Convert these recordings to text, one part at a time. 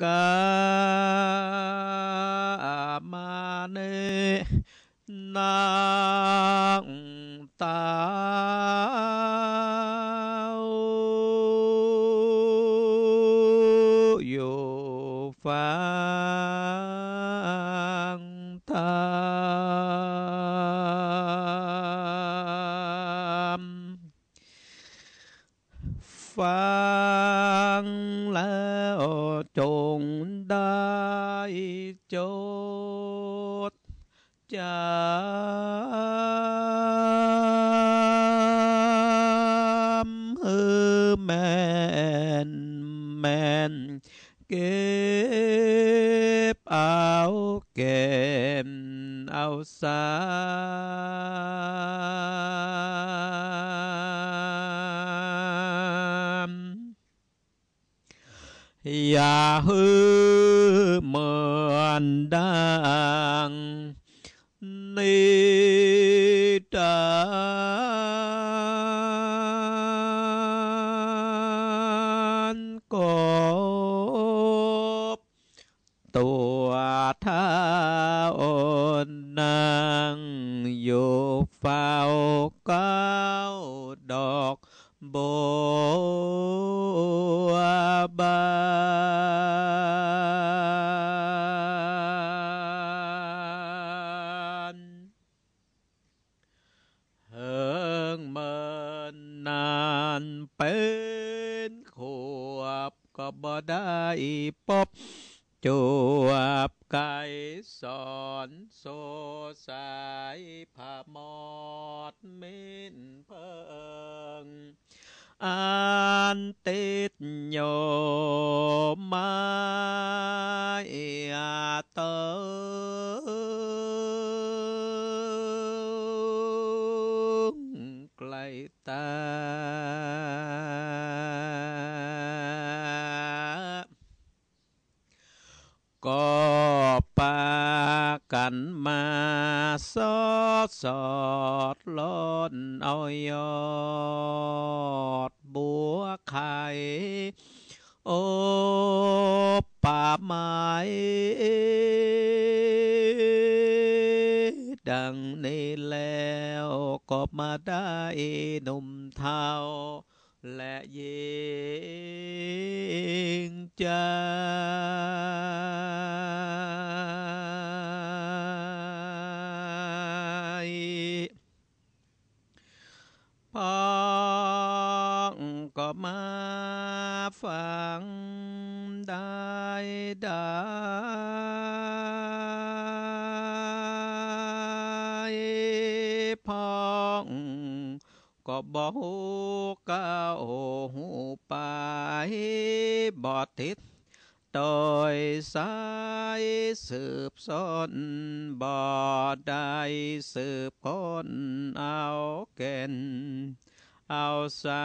ke ผาหมอดเม้นเพิงอันติดโยมาเอาเตงไกลตาก็กันมาสอดสอดล้อนเอายอดบัวไข่โอป่าไม้ดังนี้แล้วก็มาได้หนุ่มเทาและยิงใจพองก็มาฟังได้ได้ก็บอกูก้าวหูไปบอดทิดโดยสายสืบสนบอดได้สืบคนเอาเก่นเอาสา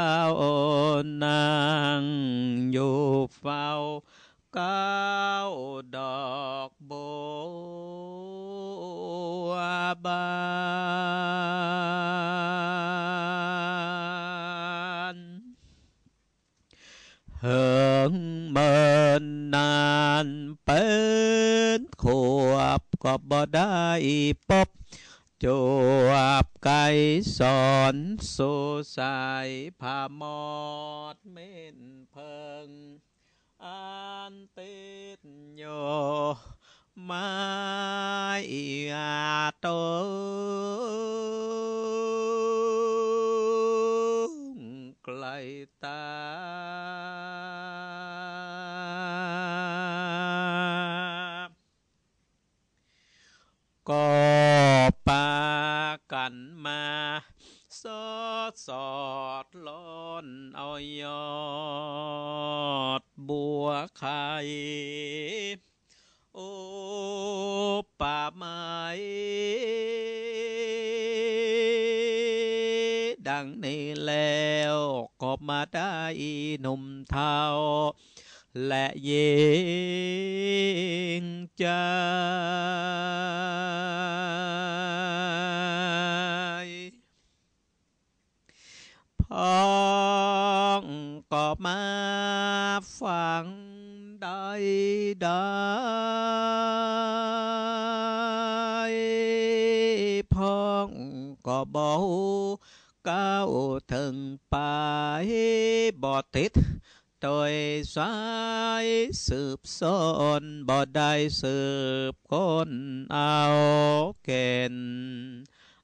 สืบคนเอาเก่น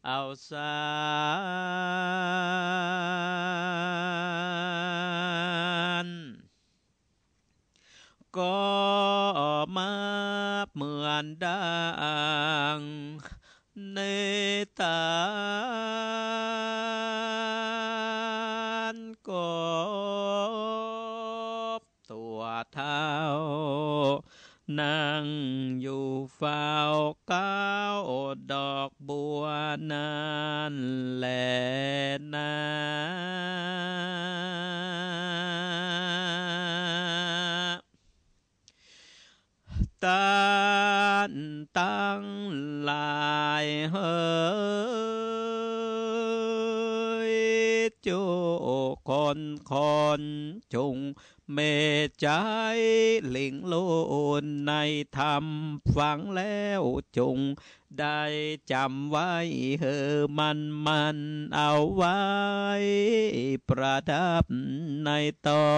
เอาสารก็มาเหมือนดังในตานกบตัวเท้านั่งอยู่เฝ้าก้าวดอกบัวนานแหลนาตันตั้งลายเฮยจูคนคนจุงเมตใจหลิงโลนในธรรมฟังแล้วจงได้จำไว้เฮอมันมันเอาไว้ประดับในตอ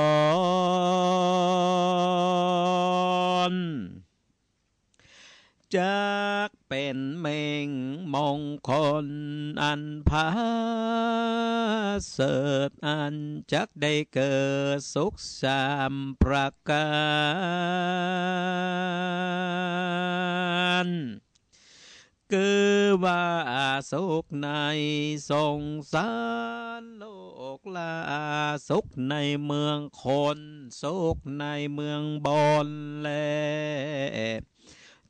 นจักเป็นเมงมงคลอันพาเสดอันจักได้เกิดสุขสามประการ คือว่าสุขในสงสาร โลกลาสุขในเมืองคนสุขในเมืองบนแล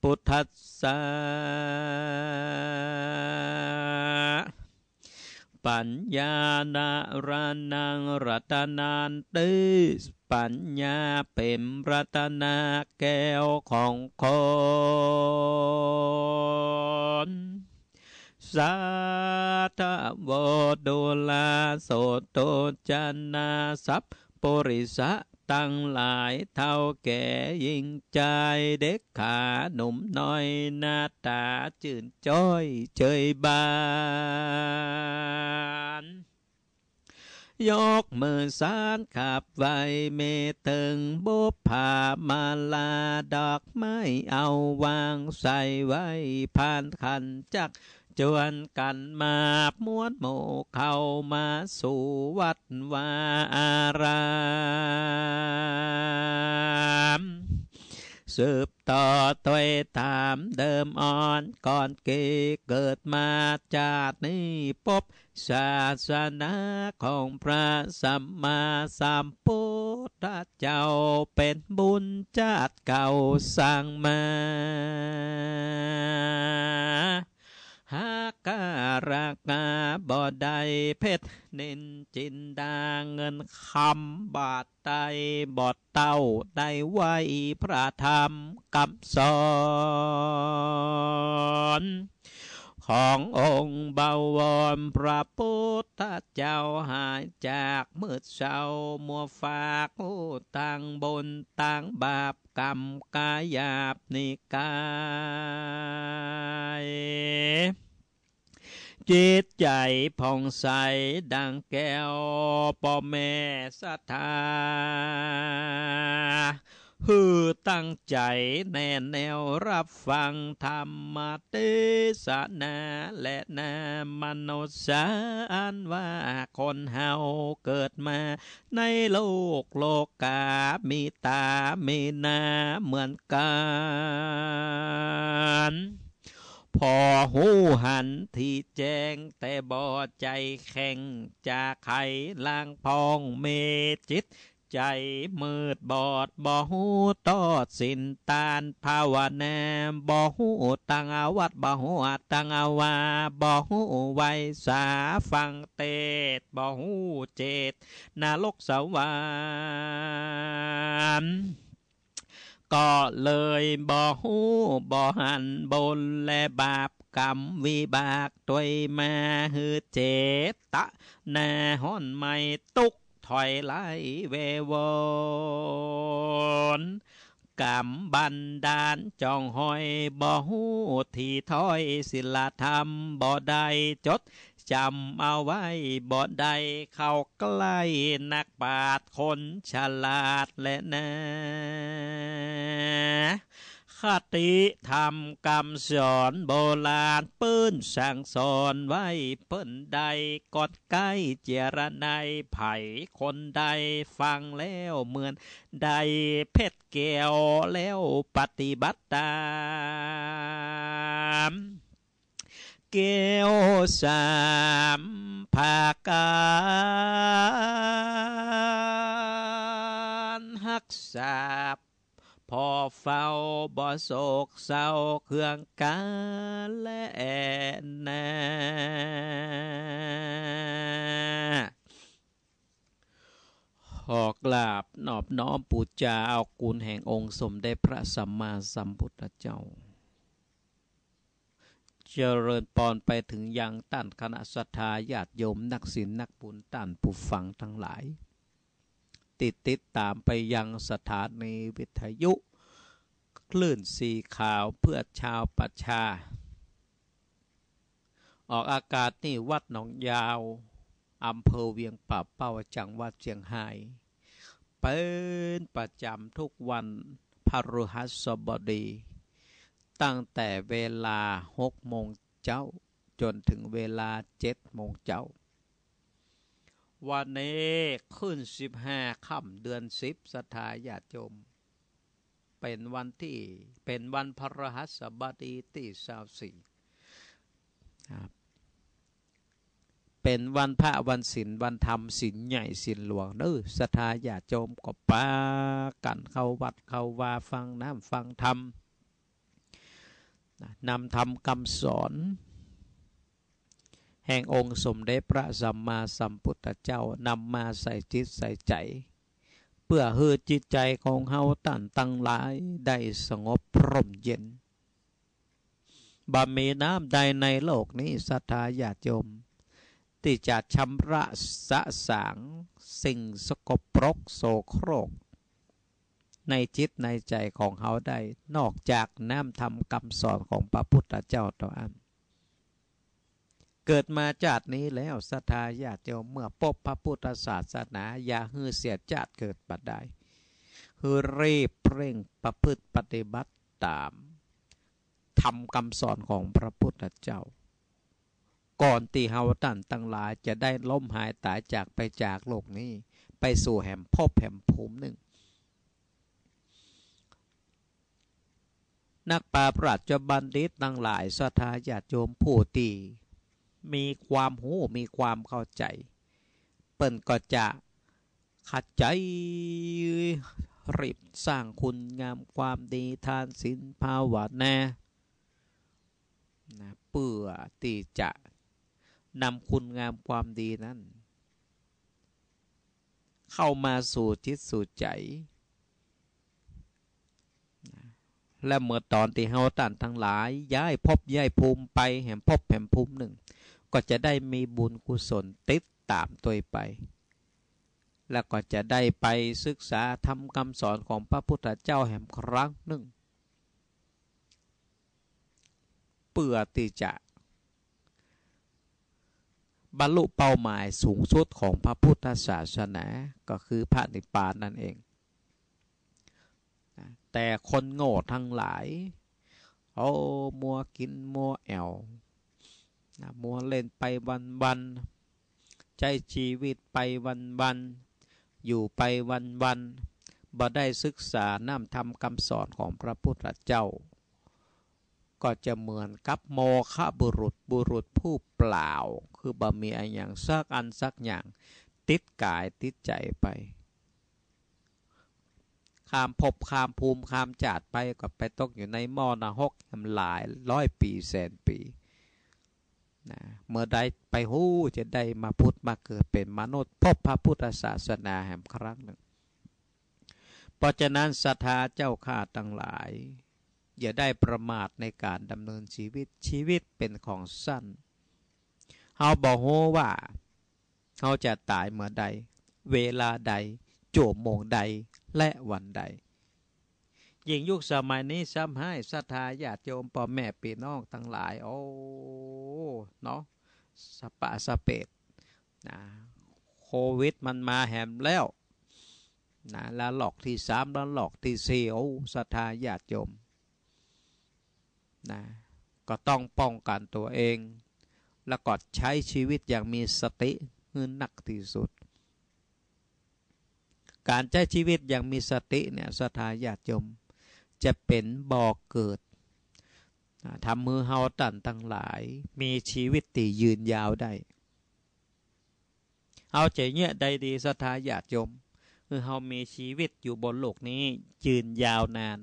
พุทธัสสะปัญญาณารนังรัตนานติปัญญาเป็นรัตนาแก้วของคนสาธโวโดลาโสตจันนาสัพปริสะตั้งหลายเท่าแก่ยิ่งใจเด็กขาหนุ่มน้อย หน้าตาจื่นจ้อยเฉยบานยกมือสานขับไวเมตึงบุพามาลา ดอกไม้เอาวางใส่ไว้ ผ่านขันจักจวนกันมาม้วนหมู่เข้ามาสู่วัดวาอารามสืบต่อตัวตามเดิมอ่อนก่อนเกเกิดมา จากนี้พบศาสนาของพระสัมมาสัมพุทธเจ้าเป็นบุญจาติเก่าสร้างมาหาการกาบ่ใดเพชรเน้นจินดาเงินคำบาทไตบอดเต้าได้ไว้พระธรรมกำสอนขององค์เบาวรพระพุทธเจ้าหายจากมืดเศร้า มัวฝากตู้ตงบนตั้งบาปกรรมกายาบนิกาย จิตใจผ่องใสดังแก้ว ป่อแม่สัทธาหือตั้งใจแน่แนวรับฟังธรรมเทศนา และนามโนสาอันว่าคนเฮาเกิดมา ในโลกโลกกามีตามีนา เหมือนกันพอหูหันที่แจ้งแต่บ่อใจแข็งจากไขลางพองเมจิตใจมืดบอดบ่หูตอดสินตานภาวนาบ่หูตังอาวัดบ่หูตังอาวาบ่หูไวสาฟังเตตบ่หูเจตนาลกสวรรก็เลยบ่หูบ่หันบนและบาปกรรมวิบากตัวมาหือเจตตะนาหอนไม่ตุกถอยไล่เววนกำบันดาลจองหอยบ่หูที่ถอยศิลธรรมบ่ใดจดจำเอาไว้บ่ใดเข้าใกล้นักปาดคนฉลาดและแน่คติทำกรรมสอนโบราณปื้นสั่งสอนไว้เปิ้นใดกอดใกล้เจรนายไผ่คนใดฟังแล้วเหมือนใดเพชรแก้วแล้วปฏิบัติตามเกวสามภาการหักษาพอเฝ้าบ่โศกเศร้าเครื่องกาและน่หอกลาบ นอบน้อมปูจาเอากูลแห่งองค์ สมได้พระสัมมาสัมพุทธเจ้า เจริญปอนไปถึงยังตั้นคณะศรัทธาญาติโยมนักศีลนักบุญตั้นผู้ฟังทั้งหลายติดติดตามไปยังสถานีวิทยุ คลื่นสีขาวเพื่อชาวประชา ออกอากาศที่วัดหนองยาวอำเภอเวียงป่าเป้าจังหวัดเชียงไฮ้เป็นประจำทุกวันพุหัสบดี ตั้งแต่เวลาหกโมงเจ้าจนถึงเวลาเจ็ดโมงเจ้าวันนี้ขึ้นสิบห้าค่ำเดือนสิบสถาญาติโยมเป็นวันที่เป็นวันพระหัสบดีที่สาวสี่เป็นวันพระวันศีลวันธรรมศีลใหญ่ศีลหลวงเนอสถัาญาติโยมก็ปากันเข้าวัดเข้าวาฟังน้ำฟังธรรมนำธรรมคำสอนแห่งองค์สมเด็จพระสัมมาสัมพุทธเจ้านำมาใส่จิตใส่ใจ เพื่อให้จิตใจของเฮาตั้นตั้งหลายได้สงบพร่มเย็นบ่มีน้ำใดในโลกนี้สัทธาญาติโยม ที่จะชำระสะสางสิ่งสกปรกโสโครก ในจิตในใจของเขาได้ นอกจากน้ำธรรมคำสอนของพระพุทธเจ้าต่ออันเกิดมาจาตินี้แล้วศรัทธาญาติโยมเมื่อพบพระพุทธศาสนาอย่าฮือเสียจาติเกิดปัดได้คือเรีบเร่งประพฤติปฏิบัติตามทำคำสอนของพระพุทธเจ้า ก่อนตีเฮาตันตั้งหลายจะได้ล้มหายตายจากไปจากโลกนี้ ไปสู่แห่งพบแห่งภูมิหนึ่ง นักปราปร์ชบัณฑิตตั้งหลายสัทาญาติโยมผู้ตีมีความหูมีความเข้าใจ เปิ่นก็จะขัดใจรีบสร้างคุณงามความดีทานศีลภาวนานะเพื่อที่จะนำคุณงามความดีนั้น เข้ามาสู่จิตสู่ใจและเมื่อตอนที่เฮาตันทั้งหลาย ย้ายพบย้ายภูมิไป แห่งพบแห่งภูมิหนึ่งก็จะได้มีบุญกุศลติดตามตัวไป แล้วก็จะได้ไปศึกษาทำคำสอนของพระพุทธเจ้าแห่งครั้งหนึ่ง เปื่อติจะ บรรลุเป้าหมายสูงสุดของพระพุทธศาสนา ก็คือพระนิพพานนั่นเอง แต่คนโง่ทั้งหลายเอามัวกินมัวแอวนะมัวเล่นไปวันวัน ใจชีวิตไปวันวัน อยู่ไปวันวันบ่ได้ศึกษาน้ำธรรมคำสอนของพระพุทธเจ้า ก็จะเหมือนกับโมฆะบุรุษบุรุษผู้เปล่า คือบ่มีอะไรอย่างซักอันซักอย่างติดกายติดใจไปข้ามภพข้ามภูมิข้ามจาดไปก็ไปตกอยู่ในหม้อนาหกทำลายร้อยปีแสนปีนะเมื่อใดไปหู้จะได้มาพุทธมาเกิดเป็นมนุษย์ พบพระพุทธศาสนาแห่งครั้งหนึ่ง เพราะฉะนั้นศรัทธาเจ้าข้าทั้งหลาย อย่าได้ประมาทในการดำเนินชีวิตชีวิตเป็นของสั้นเฮาบอกโฮว่าเขาจะตายเมื่อใด เวลาใด โจมโมงใดและวันใดยิิงยุคสมัยนี้ซ้ำให้ศรัทธาญาติโยมพ่อแม่ปี่น้องทั้งหลายโอ้เนาะสปะสเปดนะโควิดมันมาแหมแล้วนะลวหลอกที่สามลวหลอกที่สี่โอ้ศรัทธาญาติโยมนะก็ต้องป้องกันตัวเอง แล้วก็ใช้ชีวิตอย่างมีสติเงินหนักที่สุด การใช้ชีวิตอย่างมีสติเนี่ยสัทธาญาติโยมจะเป็นบ่อเกิดทำมือเฮาตันตั้งหลาย มีชีวิตตียืนยาวได้เอาใจเงี้ยใดดีสถาญาติยมคือเฮามีชีวิตอยู่บนโลกนี้ ยืนยาวนาน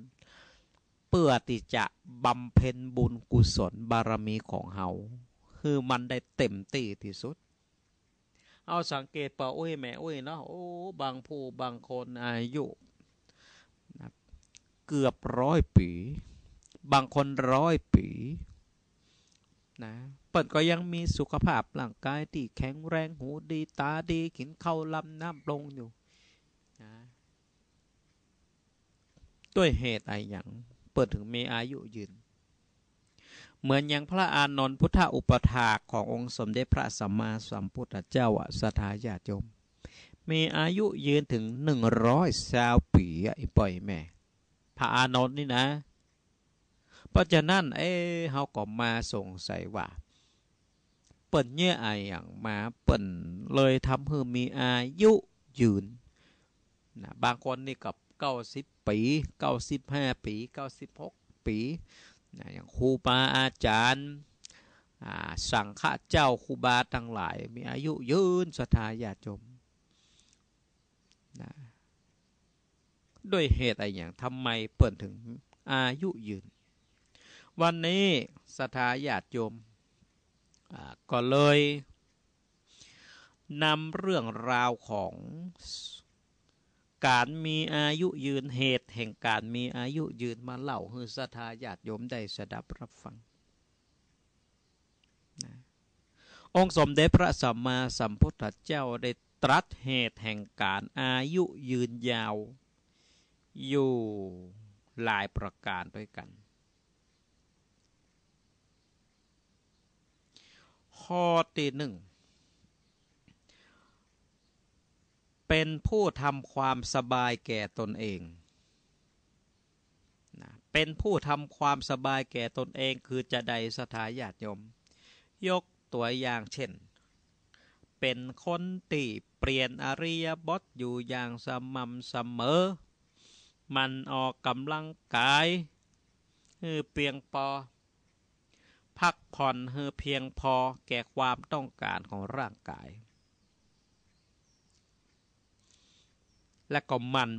เพื่อติจะบำเพ็ญบุญกุศล บารมีของเฮาคือมันได้เต็มตีที่สุด เอาสังเกตป่าอุ้ยแม่ อุ้ยเนาะโอ้บางผู้ บางคนอายุเกือบร้อยปี บางคนร้อยปี นะ เปิดก็ยังมีสุขภาพร่างกายที่แข็งแรงหูดี ตาดี กินข้าวลำน้ำลงอยู่นะด้วยเหตุอะไรอย่าง เปิดถึงมีอายุยืน เหมือนอย่างพระอานนท์พุทธอุปถาขององค์สมเด็จพระสัมมาสัมพุทธเจ้าสถาญาติยมมีอายุยืนถึงหนึ่งร้อยสาวปีไอ้ปล่อยแม่พระอานนท์นี่นะ เพราะฉะนั้นเอ้เขาก็มาสงสัยว่า เปิ่นเนี่ยออไรอย่างมาเปิ่นเลยทำให้มีอายุยืนนะบางคนนี่กับเก้าสิบปีเก้าสิบห้าปีเก้าสิบหกปีนะอย่างครูบาอาจารย์สังฆะเจ้าครูบาทั้งหลายมีอายุยืนสถาญาติโยมนะด้วยเหตุอะไรอย่าง ทำไมเปิดถึงอายุยืน วันนี้สถาญาติโยม ก็เลยนำเรื่องราวของการมีอายุยืนเหตุแห่งการมีอายุยืนมาเล่าให้สถาญาติโยมได้สดับรับฟังนะองค์สมเด็จพระสัมมาสัมพุทธเจ้าได้ตรัสเหตุแห่งการอายุยืนยาวอยู่หลายประการด้วยกัน ข้อที่หนึ่ง เป็นผู้ทำความสบายแก่ตนเอง เป็นผู้ทำความสบายแก่ตนเองคือจะใดสถาญาติยม ยกตัวอย่างเช่น เป็นคนตีเปลี่ยนอริยบทอยู่อย่างสม่ำเสมอมันออกกำลังกายฮือเพียงพอ พักผ่อนเฮอเพียงพอแก่ความต้องการของร่างกาย และก็มัน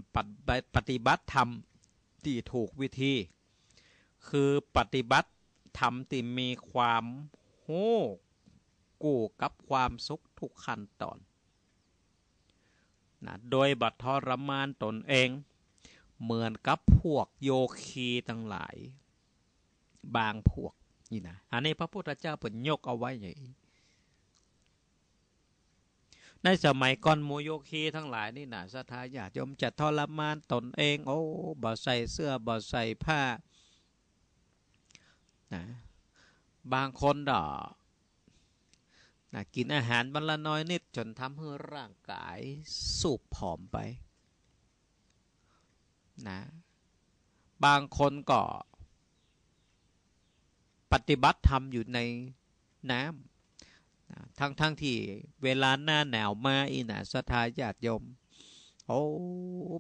ปฏิบัติธรรมที่ถูกวิธี คือปฏิบัติธรรมที่มีความโหกู้กับความสุขทุกขั้นตอนนะ โดยบัตรทรมานตนเองเหมือนกับพวกโยคีทั้งหลาย บางพวกนี่นะอันนี้พระพุทธเจ้าเปิดยกเอาไว้อ่งในสมัยก่อนโมโยคีทั้งหลายนี่นะสถาญาติโยมจะทรมานตนเองโอ้บ่ใส่เสื้อบ่ใส่ผ้านะบางคนดอกนะกินอาหารบรรลน้อยนิดจนทำให้ร่างกายสูบผอมไปนะบางคนก็ปฏิบัติธรรมอยู่ในน้ำทั้งทั้งที่ เวลาหน้าหนาวมาอีนะสทาญาติยมโอ้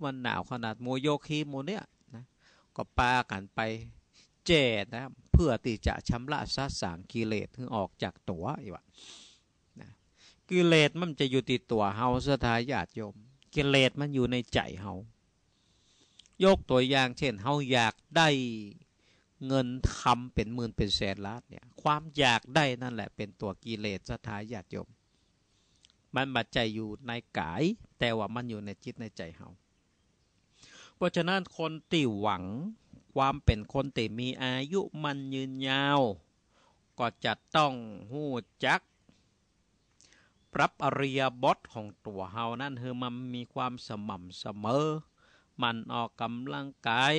มันหนาวขนาดโมโยคีโมเนี่ยนะก็ปากันไปเจนะเพื่อที่จะชำระซาสางกิเลสที่ออกจากตัวอีวะนะกิเลสมันจะอยู่ติดตัวเฮาสทาญาติยม กิเลสมันอยู่ในใจเฮายกตัวอย่างเช่นเฮาอยากได้เงินทำเป็นหมื่นเป็นแสนล้านเนี่ยความอยากได้นั่นแหละเป็นตัวกิเลสสถายญาติโยม มันบัดใจอยู่ในกายแต่ว่ามันอยู่ในจิตในใจเฮาเพราะฉะนั้นคนตีหวังความเป็นคนตีมีอายุมันยืนยาว ก็จะต้องหูจักปรับอริยบทของตัวเฮานั่นคือมันมีความสม่ำเสมอมันออกกำลังกาย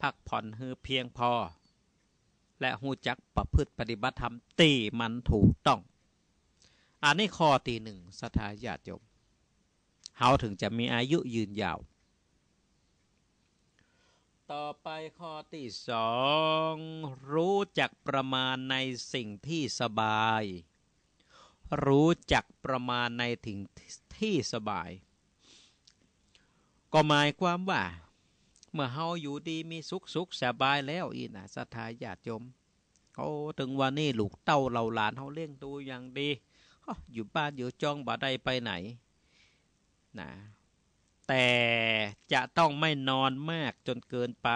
พักผ่อนให้เพียงพอ และหูจักประพฤติปฏิบัติธรรมตีมันถูกต้อง อันนี้ข้อตีหนึ่ง สถาญาติโยมเฮาถึงจะมีอายุยืนยาว ต่อไปข้อที่สอง รู้จักประมาณในสิ่งที่สบาย รู้จักประมาณในถึงที่สบายก็หมายความว่า เมื่อเฮาอยู่ดีมีสุขสุขสบายแล้วอีนะสัทธาญาติโยมโอ้ถึงวันนี้ลูกเต้าเราหลานเฮาเลี้ยงดูอย่างดี อยู่บ้านอยู่จองบ่ได้ไปไหนนะแต่จะต้องไม่นอนมากจนเกินไป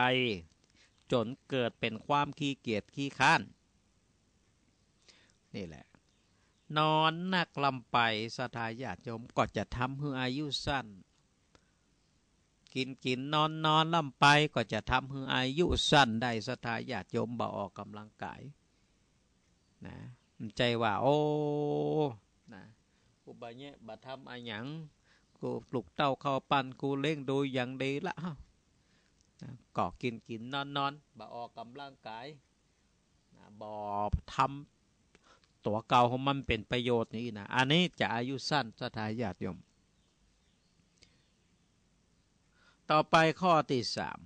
จนเกิดเป็นความขี้เกียจขี้ข้านนี่แหละนอนนักลำไปสถาญาติโยมก็จะทำให้อายุสั้นกินกินนอนนอนล่ำไป ก็จะทำให้อายุสั้นได้สถาญาติโยมบ่ออกกำลังกายนะใจว่าโอ้นะกูบเนี้ยบะทำอาหยังกูปลุกเต้าเข้าปันกูเล่งดยอย่างดีละก็กินกินนอนนอนบ่ออกกำลังกายนะบ่ทำตัวเก่าของมันเป็นประโยชน์นี่นะอันนี้จะอายุสั้นสถาญาติโยมต่อไปข้อที่สาม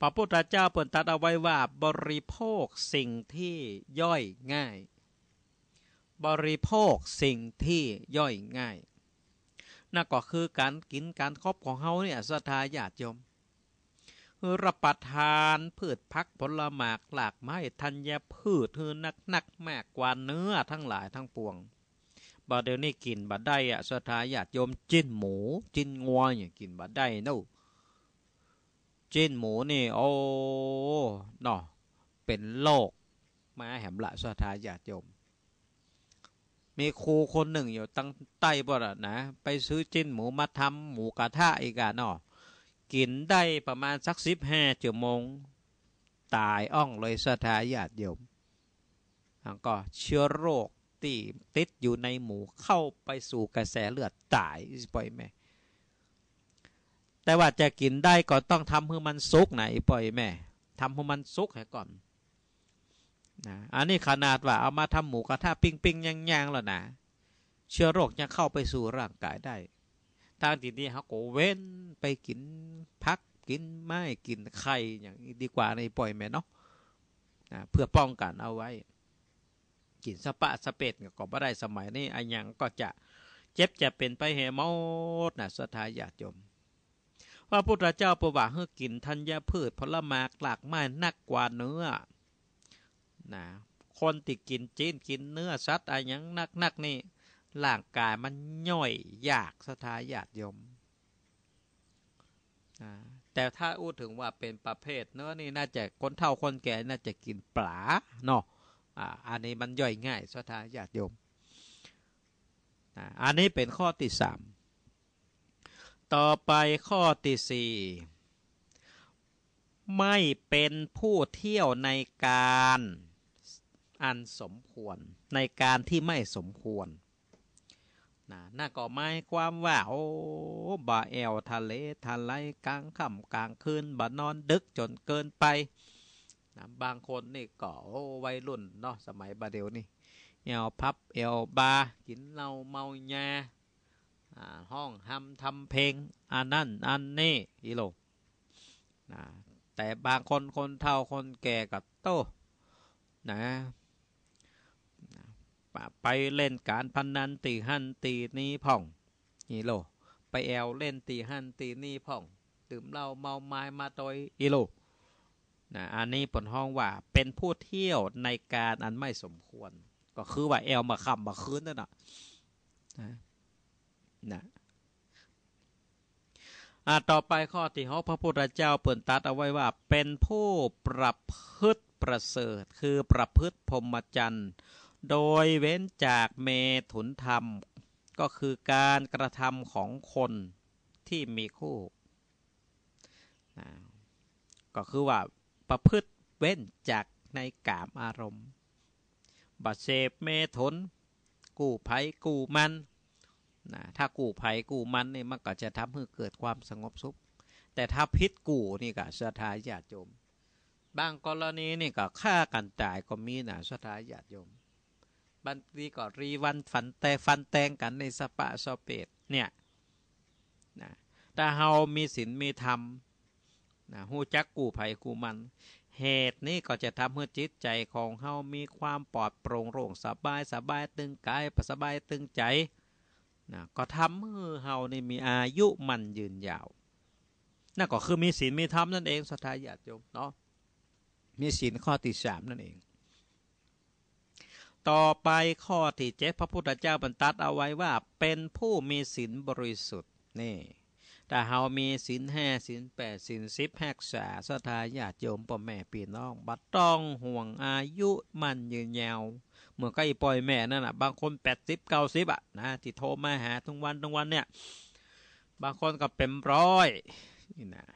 พระพุทธเจ้าเปิดตัดเอาไว้ว่า บริโภคสิ่งที่ย่อยง่าย บริโภคสิ่งที่ย่อยง่าย นั่นก็คือการกินการครอบของเฮาเนี่ยสทายาติยมคือรับประทานพืชพักผลหมากหลากไม้ธัญพืชคือนักนักแมกกว่าเนื้อทั้งหลายทั้งปวงบดเดี๋ยวนี้กินบดได้อะสถาญาติยาโยม จิ้นหมู จิ้นงวอย่างกินบดได้นู่จิ้นหมูนี่โอ้เนาะเป็นโรคมาแหมละสถาญาติยาโยม มีครูคนหนึ่งอยู่ตั้งใต้บ่ละนะ ไปซื้อจิ้นหมูมาทำหมูกระทะอีกอะเนอกินได้ประมาณสักสิบห้าชั่วโมง ตายอ่องเลยสถาญาติยาโยมอังก็เชื้อโรคที่ติดอยู่ในหมูเข้าไปสู่กระแสเลือดตายปล่อยแม่ แต่ว่าจะกินได้ก็ต้องทำให้มันสุกไหนปล่อยแม่ทำให้มันสุกให้ก่อนนะ อันนี้ขนาดว่าเอามาทำหมูกระทะปิ้งปิ้งยังยงแล้วนะ เชื้อโรคยังเข้าไปสู่ร่างกายได้ทางที่นี้ฮะโกเว้นไปกินพัก กินไม่กินไข่อย่างนี้ดีกว่าในปล่อยแม่เนาะเพื่อป้องกันเอาไว้กินสะปะ สะเปดก็บ่ได้สมัยนี้อัยังก็จะเจ็บจะเป็นไปเหมอดนะสถายายมพระพุทธเจ้าประว่าให้กินธัญญพืชผลไม้หลากไม้นักกว่าเนื้อนะคนที่กินจีนกินเนื้อสัตว์อัยังนักนักนี่ร่างกายมันย่อยยากสถายาตยมนะแต่ถ้าอู้ถึงว่าเป็นประเภทเนื้อนี่น่าจะคนเฒ่าคนแก่น่าจะกินปลาเนาะอันนี้มันย่อยง่ายสัทธาญาติโยม อันนี้เป็นข้อที่สามต่อไปข้อที่สี่ไม่เป็นผู้เที่ยวในการอันสมควรในการที่ไม่สมควรนะน่าก็ไม่ความว่าโอ้บาแอลทะเลทะเลกลางค่ำกลางคืนบานอนดึกจนเกินไปนะบางคนนี่ก็วัยรุ่นเนาะสมัยบาเดียวนี่เอวพับเอวบากินเหล้าเมาแยาห้องทำทำเพลงอันนั่นอันนี้อีโลนะแต่บางคนคนเฒ่าคนแก่กับโตนะไปเล่นการพนนันตีหันตีนี้พ่องอีโลไปแอวเล่นตีหันตีนี้พ่องดื่มเหล้าเมาไม้มาตอยอีโลนะอันนี้ผลห้องว่าเป็นผู้เที่ยวในการอันไม่สมควร ก็คือว่าแอลมาขำมาคืนนั่นนะนะอ่าต่อไปข้อที่หพระพุทธเจ้าเปิดตัดเอาไว้ว่า เป็นผู้ประพฤติประเสริฐคือประพฤติพรหมจรรย์โดยเว้นจากเมถุนธรรม ก็คือการกระทำของคนที่มีคู่นะก็คือว่าประพฤติเว้นจากในกามอารมณ์บัเสพเมทนกู้ภัยกู้มันนะถ้ากู้ภัยกู้มันนี่มันก็จะทำให้เกิดความสงบสุข แต่ถ้าพิษกู้นี่ก็สทาญาติโยมบางกรณีนี่ก็ฆ่ากันตายก็มีนะสถาญาติโยมบางทีก็รีวันฝันแต่ฟันแตงกันในสปะสเปดเนี่ยนะถ้าเฮามีศีลมีธรรมนะหูจักกู้ภัยกู้มัน เหตุนี้ก็จะทำให้จิตใจของเฮามีความปลอดโปร่งโล่งสบายสบายตึงกายสบายตึงใจนะก็ทำให้เฮานี่มีอายุมันยืนยาวนั่นก็คือมีศีลมีธรรมนั่นเองสัตยาญาติโยมเนาะมีศีลข้อที่สามนั่นเอง ต่อไปข้อที่เจ็ดพระพุทธเจ้าบรรทัดเอาไว้ว่า เป็นผู้มีศีลบริสุทธิ์นี่แต่เฮามีศีลห้าศีลแปดศีลสิบแหกษาสทาญาติโยมพ่อแม่ปี่น้องบัดต้องห่วงอายุมันยืนยาวเมื่อใกล้ปล่อยแม่นั่นแหะบางคนแปดสิบเก้าสิบอ่ะนะที่โทรมาหาทุกงวันทุกงวันเนี่ยบางคนก็เป็นร้อยนี่นะ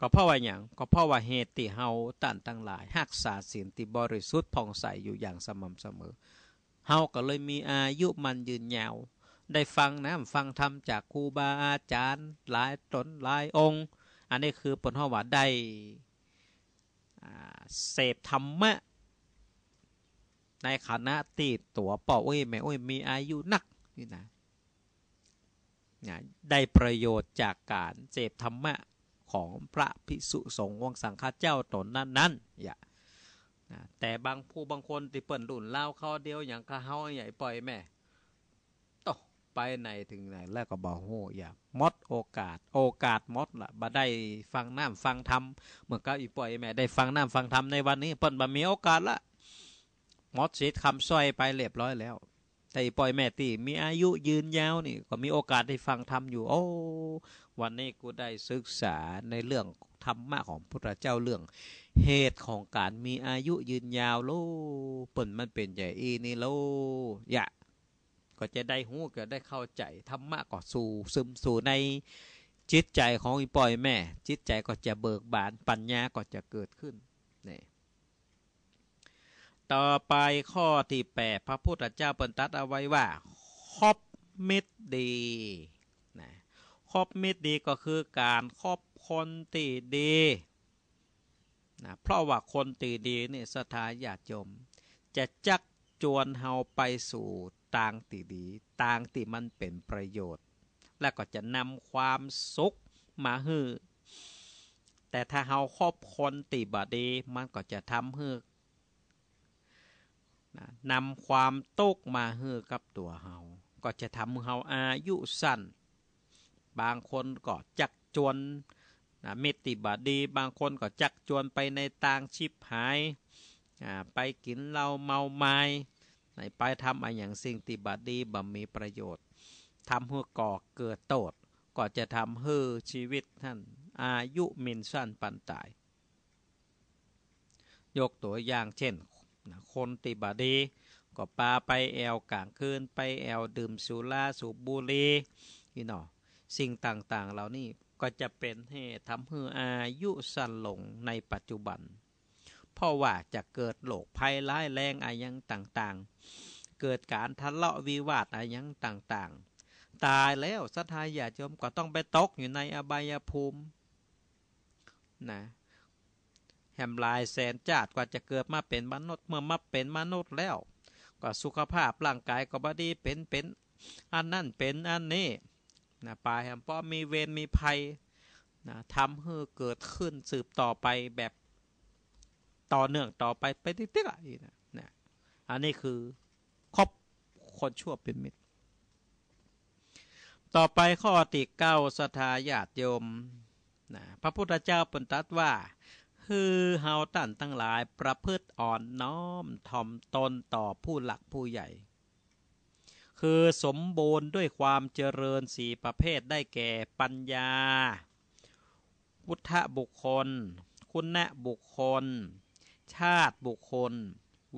ก็เพราะว่าอย่างก็เพราะว่าเหตุที่เฮาตั้นตั้งหลายหักษาศีลที่บริสุทธิ์ผ่องใสอยู่อย่างสม่ำเสมอเฮาก็เลยมีอายุมันยืนยาวได้ฟังนะฟังธรรมจากครูบาอาจารย์ หลายตนหลายองค์ อันนี้คือผลห้อว่า ได้เสพธรรมะ ในขณะตีตัวป่อเอ้ยแม่โอ้ย มีอายุนักนี่นะนได้ประโยชน์จากการ เสพธรรมะของพระภิกษุสงฆ์วงสังฆเจ้าตนนั้นนั้นอย่าแต่บางผู้บางคนติเปิ่นลุนเล่าเขาเดียวอย่างข้าเฮาใหญ่ปล่อยแม่ไปไหนถึงไหนแล้วก็บอกโหอย่ามดโอกาส โอกาสมดละ่ะบ่ได้ฟังน้ำฟังธรรมเมื่อก้บอีป่อยแม่ ได้ฟังน้ำฟังธรรมในวันนี้ เปิ่นบ่มีโอกาสละมดสิทคำสร้อยไปเรียบร้อยแล้ว แต่ปล่อยแม่ตีมีอายุยืนยาวนี่ก็มีโอกาสได้ฟังธรรมอยู่ โอ้ วันนี้กูได้ศึกษาในเรื่องธรรมะของพระเจ้าเรื่อง เหตุของการมีอายุยืนยาวโลเปิ่นมันเป็นใหญ่อีนี่โลอย่าก็จะได้หูก็ได้เข้าใจ ธรรมะก็สู่ซึมสู่ในจิตใจของอีปอยแม่จิตใจก็จะเบิกบานปัญญาก็จะเกิดขึ้นนี่ต่อไปข้อที่แปดพระพุทธเจ้าเปิดตัดเอาไว้ว่า ครอบมิตรดีนะครอบมิตรดีก็คือการครอบคนตีดีนะเพราะว่าคนตีดีนี่สถาญาติโยมจะจักจวนเฮาไปสู่ต่างตีดีต่างตีมันเป็นประโยชน์ และก็จะนำความสุขมาฮือแต่ถ้าเฮาครอบคนตีบดีมันก็จะทำฮือนำความตกมาฮือกับตัวเฮาก็จะทำเฮาอายุสั้นบางคนก็จักจวนนะเมตติบดี บางคนก็จักจวนไปในต่างชิบหายไปกินเหล้าเมาไม้ในไปทำอะไรอย่างสิ่งติบัดีบ่ มีประโยชน์ทำหัวอก่อเกิดโตดก็จะทำให้ชีวิตท่านอายุมินสั้นปันตาย ยกตัวอย่างเช่นคนติบาดี ก็ปาไปแอวกลางคืนไปแอวดื่มสุราสูบบุหรี่นี่เนาะ สิ่งต่างๆเหล่านี้ก็จะเป็นให้ทำให้อายุสั้นลงในปัจจุบัน เพราะว่าจะเกิดโรคภัยร้ายแรงอายังต่างเกิดการทะเลาะวิวาทอะไรยังต่างๆ ตายแล้วสัทายาจมก็ต้องไปตกอยู่ในอบายภูมินะแฮมลายแสนจาดกว่าจะเกิดมาเป็นมนุษย์เมื่อมาเป็นมนุษย์แล้วก็สุขภาพร่างกายก็บดีเป็นเป็นอันนั่นเป็นอันนี้นะปลายแฮมป้อมีเวรมีภัยนะทำให้เกิดขึ้นสืบต่อไปแบบต่อเนื่องต่อไปไปติ๊กๆอ่ะนะอันนี้คือคนชั่วเป็นมิตร ต่อไปข้อติเก้าสถาญาติโยมนะพระพุทธเจ้าป็นตัดว่าคือเฮาตันทั้งหลายประพฤติอ่อนน้อมถ่อมตนต่อผู้หลักผู้ใหญ่ คือสมบูรณ์ด้วยความเจริญสี่ประเภทได้แก่ปัญญาวุธบุคคล คุณะบุคคล ชาติบุคคล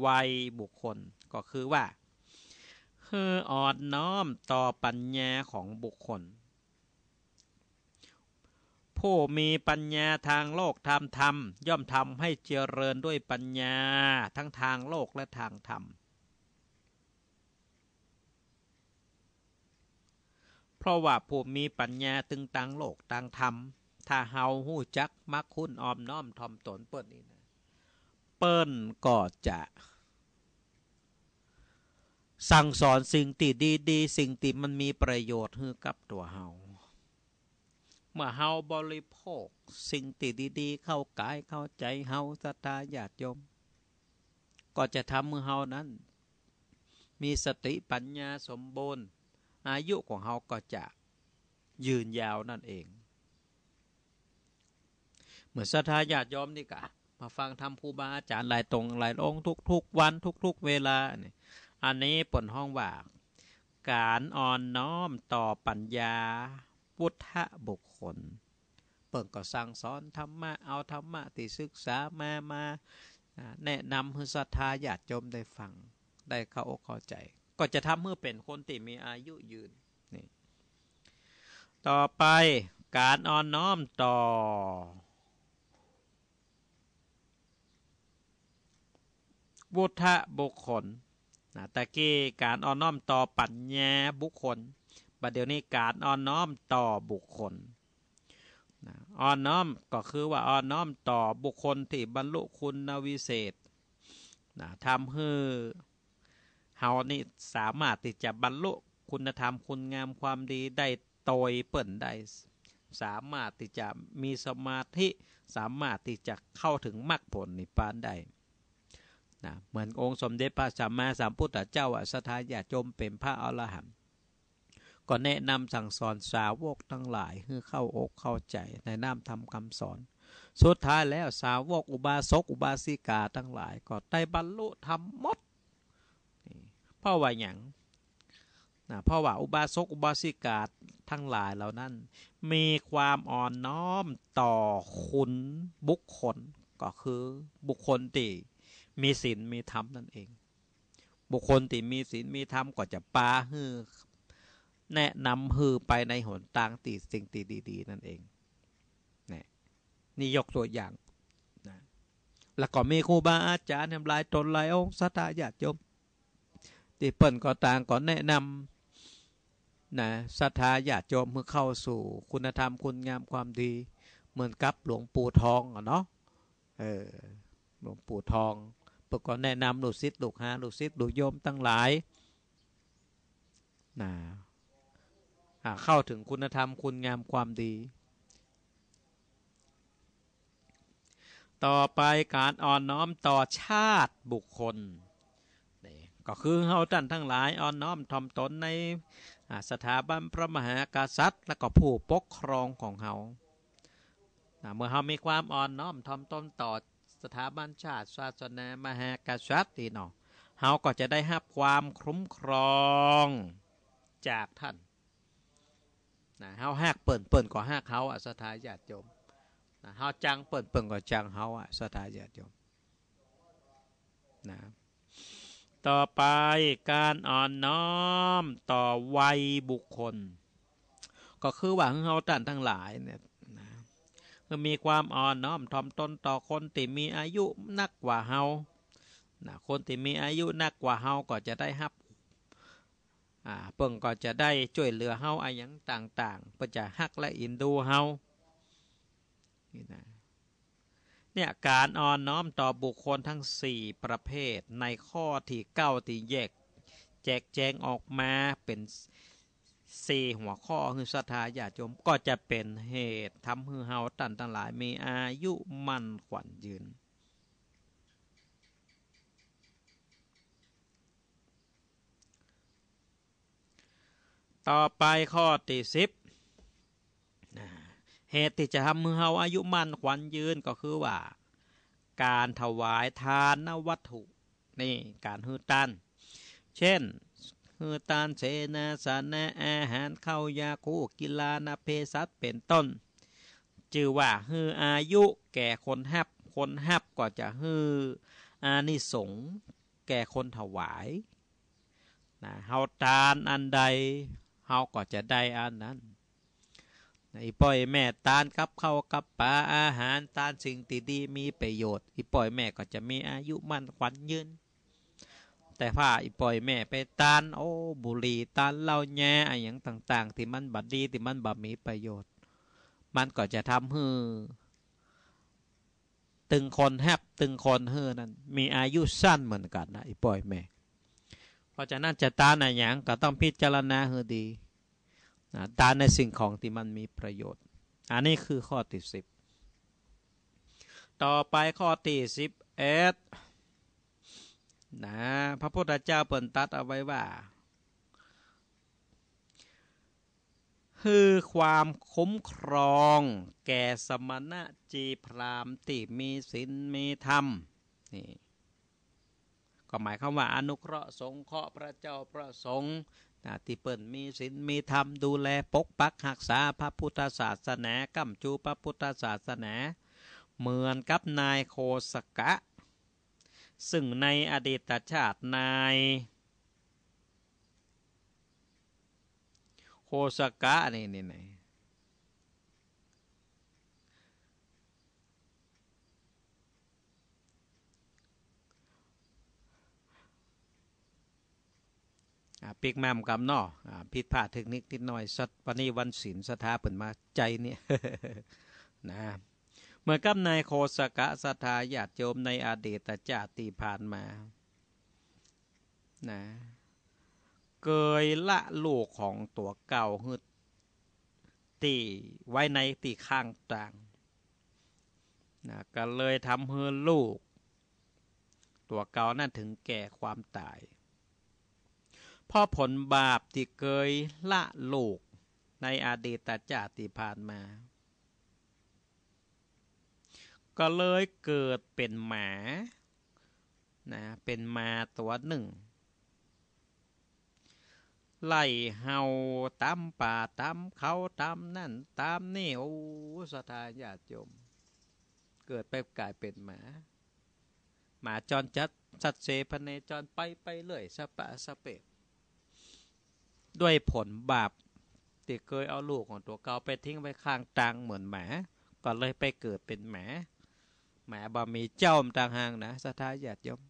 วัยบุคคล ก็คือว่าืออ่อนน้อมต่อปัญญาของบุคคล ผู้มีปัญญาทางโลกทำธรรม ย่อมทำให้เจริญด้วยปัญญาทั้งทางโลกและทางธรรม เพราะว่าผู้มีปัญญาตึงตังโลกตังธรรมถ้าเฮาหู้จักมักคุ้นออมน้อมทอมตนเปิ้นนี่นะ เปิ้นก็จะสั่งสอนสิ่งติดีดีสิ่งติมันมีประโยชน์ให้กับตัวเฮา เมื่อเฮาบริโภคสิ่งติดีดีเข้ากายเข้าใจเฮาสตาญาติโยม ก็จะทำเมื่อเฮานั้น มีสติปัญญาสมบูรณ์ อายุของเฮาก็จะยืนยาวนั่นเองเหมือนัตาญาติโยมนี่กะมาฟังทำครูบาอาจารย์หลายตรงหลายองค์ทุก ๆ วันทุก ๆ เวลาเนี่ยอันนี้ปนห้องว่า การอ่อนน้อมต่อปัญญาพุทธบุคคลเปิ่งก็สั่งสอนธรรมะเอาธรรมะที่ศึกษามามาแนะนำให้ศรัทธาญาติโยมได้ฟังได้เข้าอกเข้าใจ ก็จะทำเมื่อเป็นคนที่มีอายุยืนนี่ต่อไปการอ่อนน้อมต่อวุฒะบุคคลนะตะกี้การอ่อนน้อมต่อปัญญาบุคคลบัดเดี๋ยวนี้การอ่อนน้อมต่อบุคคลนะอ่อนน้อมก็คือว่าอ่อนน้อมต่อบุคคลที่บรรลุคุณวิเศษนะทำให้เฮานี่สามารถที่จะบรรลุคุณธรรมคุณงามความดีได้ตอยเปิ่นได้สามารถที่จะมีสมาธิสามารถที่จะเข้าถึงมรรคผลนิพพานได้นะเหมือนองค์สมเด็จพระสัมมาสัมพุทธเจ้าสถาญาจมเป็นพระอรหันต์ก็แนะนำสั่งสอนสาวกทั้งหลายให้เข้าอกเข้าใจในน้ำทำคำสอน สุดท้ายแล้วสาวกอุบาสกอุบาสิกาทั้งหลาย ก็ได้บรรลุธรรมมดพ่อวหาอย่างนะพ่อว่าอุบาสกอุบาสิกาทั้งหลายเหล่านั้น มีความอ่อนน้อมต่อคุณบุคคลก็คือบุคคลตีมีศีลมีธรรมนั่นเอง บุคคลที่มีศีลมีธรรมก็จะปาฮือแนะนำฮือไปในหนทางตีสิ่งตีดีๆนั่นเองนี่นี่ยกตัวอย่างนะแล้วก็มีครูบาอาจารย์ทำลายตนลายองค์สัตยาจมตีเปิ่นก็ต่างก็แนะนำนะศรัทธาญาติโยมเมื่อเข้าสู่ คุณธรรมคุณงามความดี เหมือนกับหลวงปู่ทองอะเนาะเออหลวงปู่ทองปก็แนะนำลูกศิษย์ลูกหาลูกศิษย์ลูกโยมตั้งหลายนะเข้าถึงคุณธรรมคุณงามความดี ต่อไปการอ่อนน้อมต่อชาติบุคคลก็คือเฮาท่านทั้งหลายอ่อนน้อมถ่อมตนในสถาบันพระมหากษัตริย์ และก็ผู้ปกครองของเฮาเมื่อเฮามีความอ่อนน้อมถ่อมตนต่อสถาบันชาติศาสนามหากษัตริย์ตีเนาะเฮา ก็จะได้รับความคุ้มครอง จากท่านนะเฮาหักเปิ่นเปิ่นก็หักเฮาอ่ะสถาญาติโยมนะเฮา จัง เปิ่นเปิ่นก็จัง เฮาอ่ะสถาญาติโยมนะ ต่อไป การ อ่อนน้อม ต่อ วัย บุคคล ก็คือว่าเฮาท่านทั้ง หลาย เนี่ยคือมีความอ่อนน้อมถ่อมตนต่อคนที่มีอายุนักกว่าเฮานะคนที่มีอายุนักกว่าเฮาก็จะได้ฮับ อ่าเปิ่งก็จะได้ช่วยเหลือเฮาออยางต่างๆเพืจะฮักและอินดูเฮา นี่เนี่ยการอ่อนน้อมต่อบุคคลทั้ง 4 ประเภทในข้อที่เก้าที่แยกแจกแจงออกมาเป็นสี่หัวข้อคือศรัทธาญาติโยมก็จะเป็นเหตุทำให้เฮาตันทั้งหลายมีอายุมั่นขวัญยืน ต่อไปข้อที่สิบเหตุที่จะทำให้เฮาอายุมั่นขวัญยืนก็คือว่า การถวายทานนวัตถุนี่การฮือตันเช่นฮือตานเสนาสนะอาหารเข้ายาคู่กีฬานาเพศัตเป็นต้น จือว่าฮืออายุแก่คนหับ คนหับก็จะฮืออานิสงแก่คนถวายนะเฮาทานอันใดเฮาก็จะได้อันนั้นอีป่อยแม่ตานกับเข้ากับปลาอาหารตานสิ่งทีดีมีประโยชน์ อีป่อยแม่ก็จะมีอายุมั่นขวัญยืนแต่ผ้าอีปล่อยแม่ไปตานโอ้บุหรี่ตานเหล้าแง่อะไรอย่างต่าง ๆ ที่มันบัดดีที่มันบัดมีประโยชน์ มันก็จะทำฮือตึงคนแฮบตึงคนเฮือนั้นมีอายุสั้นเหมือนกันนะอีปล่อยแม่ เพราะฉะนั้นจะตานอะไรอย่างก็ต้องพิจารณาเฮือดีตานในสิ่งของที่มันมีประโยชน์ อันนี้คือข้อที่สิบต่อไปข้อที่สิบเอ็ดนะพระพุทธเจ้าเปิดตัดเอาไว้ว่าคือความคุ้มครอง แก่สมณะจีพรามติมีศีลมีธรรมนี่ก็หมายความว่าอนุเคราะห์สงเคราะห์พระเจ้าพระสงฆ์นะที่เปิ่นมีศีลมีธรรมดูแลปกปักหักษาพระพุทธศาสนากัมจูพระพุทธศาสนาเหมือนกับนายโคสกะซึ่งในอดีตชาตินายโคสกะนี่นี่นปีกแมมกับนอผิดพลาดเทคนิคนิดหน่อยสัตวันนี้วันศีลสถาเปิดมาใจเนี่ยนะเมื่อกับนายโคสกะสถาญาติโยมในอดีตชาติผ่านมานะเกยละลูกของตัวเก่าหึดตีไว้ในตีข้างต่างนะก็เลยทำเฮือลูก ตัวเก่านั่นถึงแก่ความตายพ่อผลบาปที่เกยละลูกในอดีตชาติผ่านมาก็เลยเกิดเป็นหมา นะ เป็นมาตัวหนึ่ง ไล่เฮาตามป่าตามเขาตามนั่นตามนี่โอ้สถานญาติโยม เกิดไปกลายเป็นหมา หมาจรจัดสัตเสพเนจรไปไปเลยสปะสเปะด้วยผลบาปที่เคยเอาลูกของตัวเก่าไปทิ้งไว้ข้างทางเหมือนหมา ก็เลยไปเกิดเป็นหมาแหมบ่มีเจ้าต่างหางนะสถทาญาติยม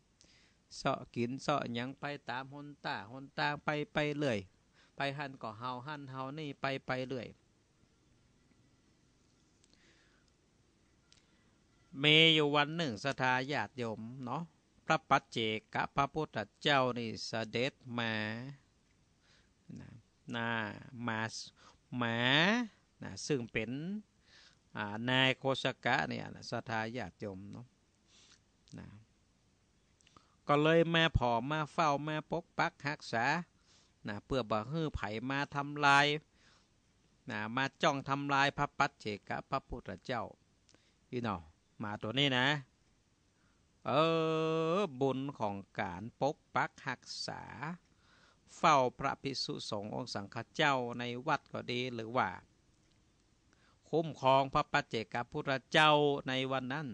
เสาะกินเสาะยังไปตามหนตาหนตาไปไปเรื่อยไปหันก็เฮาหันเฮานี่ไปไปเรื่อยเมยวันหนึ่งสถาญาติยมเนาะพระปัจเจกพระพุทธเจ้านี่สเสด็จมาหน้มามาหมานะซึ่งเป็นนายโคสกะเนี่ยศรัทธาญาติโยมเนาะนะก็เลยมาผอมาเฝ้ามาปกปักหักษานะเพื่อบ่ฮื้อไผมาทำลายนะมาจ้องทำลายพระปัจเจกพระพุทธเจ้าพี่น้องมาตัวนี้นะ เออ บุญของการปกปักหักษา เฝ้าพระภิกษุสงฆ์องค์สังฆเจ้าในวัดก็ดีหรือว่าุ้มครองพระปัจเจกพุทธเจ้าในวันนั้น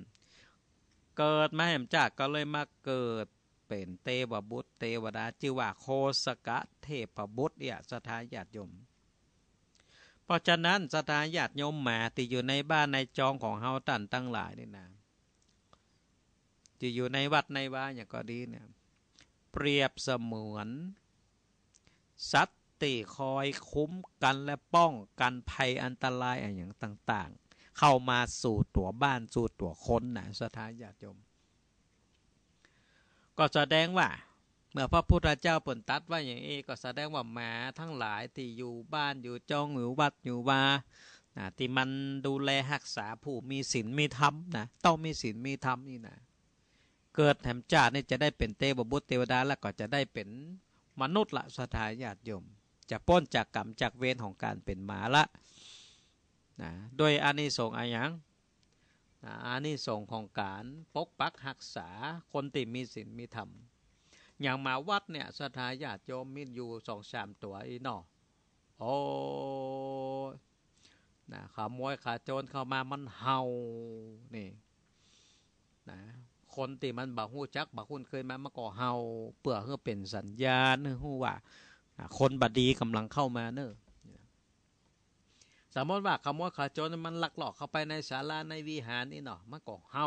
เกิดมาแห่มจากก็เลยมาเกิดเป็นเทวบุตรเทวดาจือว่าโคสกะเทพบุตรเนี่ยสถานญาติโยม เพราะฉะนั้นสถานญาติโยมหมติอยู่ในบ้านในจองของเฮาตันตั้งหลายนี่นะจะอยู่ในวัดในวาอย่างก็ดีเนี่ยเปรียบเสมือนสัตติคอยคุ้มกันและป้องกันภัยอันตรายอะไรอย่างต่าง ๆ เข้ามาสู่ตัวบ้านสู่ตัวคนนะสถานญาติโยม ก็แสดงว่า เมื่อพระพุทธเจ้าเปิดตัดว่าอย่างนี้ก็แสดงว่าแม้ทั้งหลายที่อยู่บ้านอยู่จองอยู่วัดอยู่วานที่มันดูแลหักษาผู้มีศีลมีธรรมนะต้องมีศีลมีธรรมนี่นะเกิดแถมจาตินี่จะได้เป็นเตวบุตรเทวดาแล้วก็จะได้เป็นมนุษย์ละสถาญาติโยมจะป้นจากกรรมจากเวรของการเป็นหมาละนะ โดยอานิสงส์อายังนะอานิสงส์ของการปกปักหักษาคนต่มีศีลมีธรรม อย่างมาวัดเนี่ยสถาญาติโยมมีอยู่สองสามตัวอีนอโอ้นะขามยขาโจรเข้ามามันเห่านี่นะคนตีมันบาวหู้จักบ่าวคุ้นเคยมามาก่อเห่าเปื่อเพื่อเป็นสัญญาณหู้ว่าคนบดดี กำลังเข้ามาเนอะสมมติว่าขโมยขาจรมันลักหลอกเข้าไปในศาลาในวิหารนี่เนาะมันก็เฮา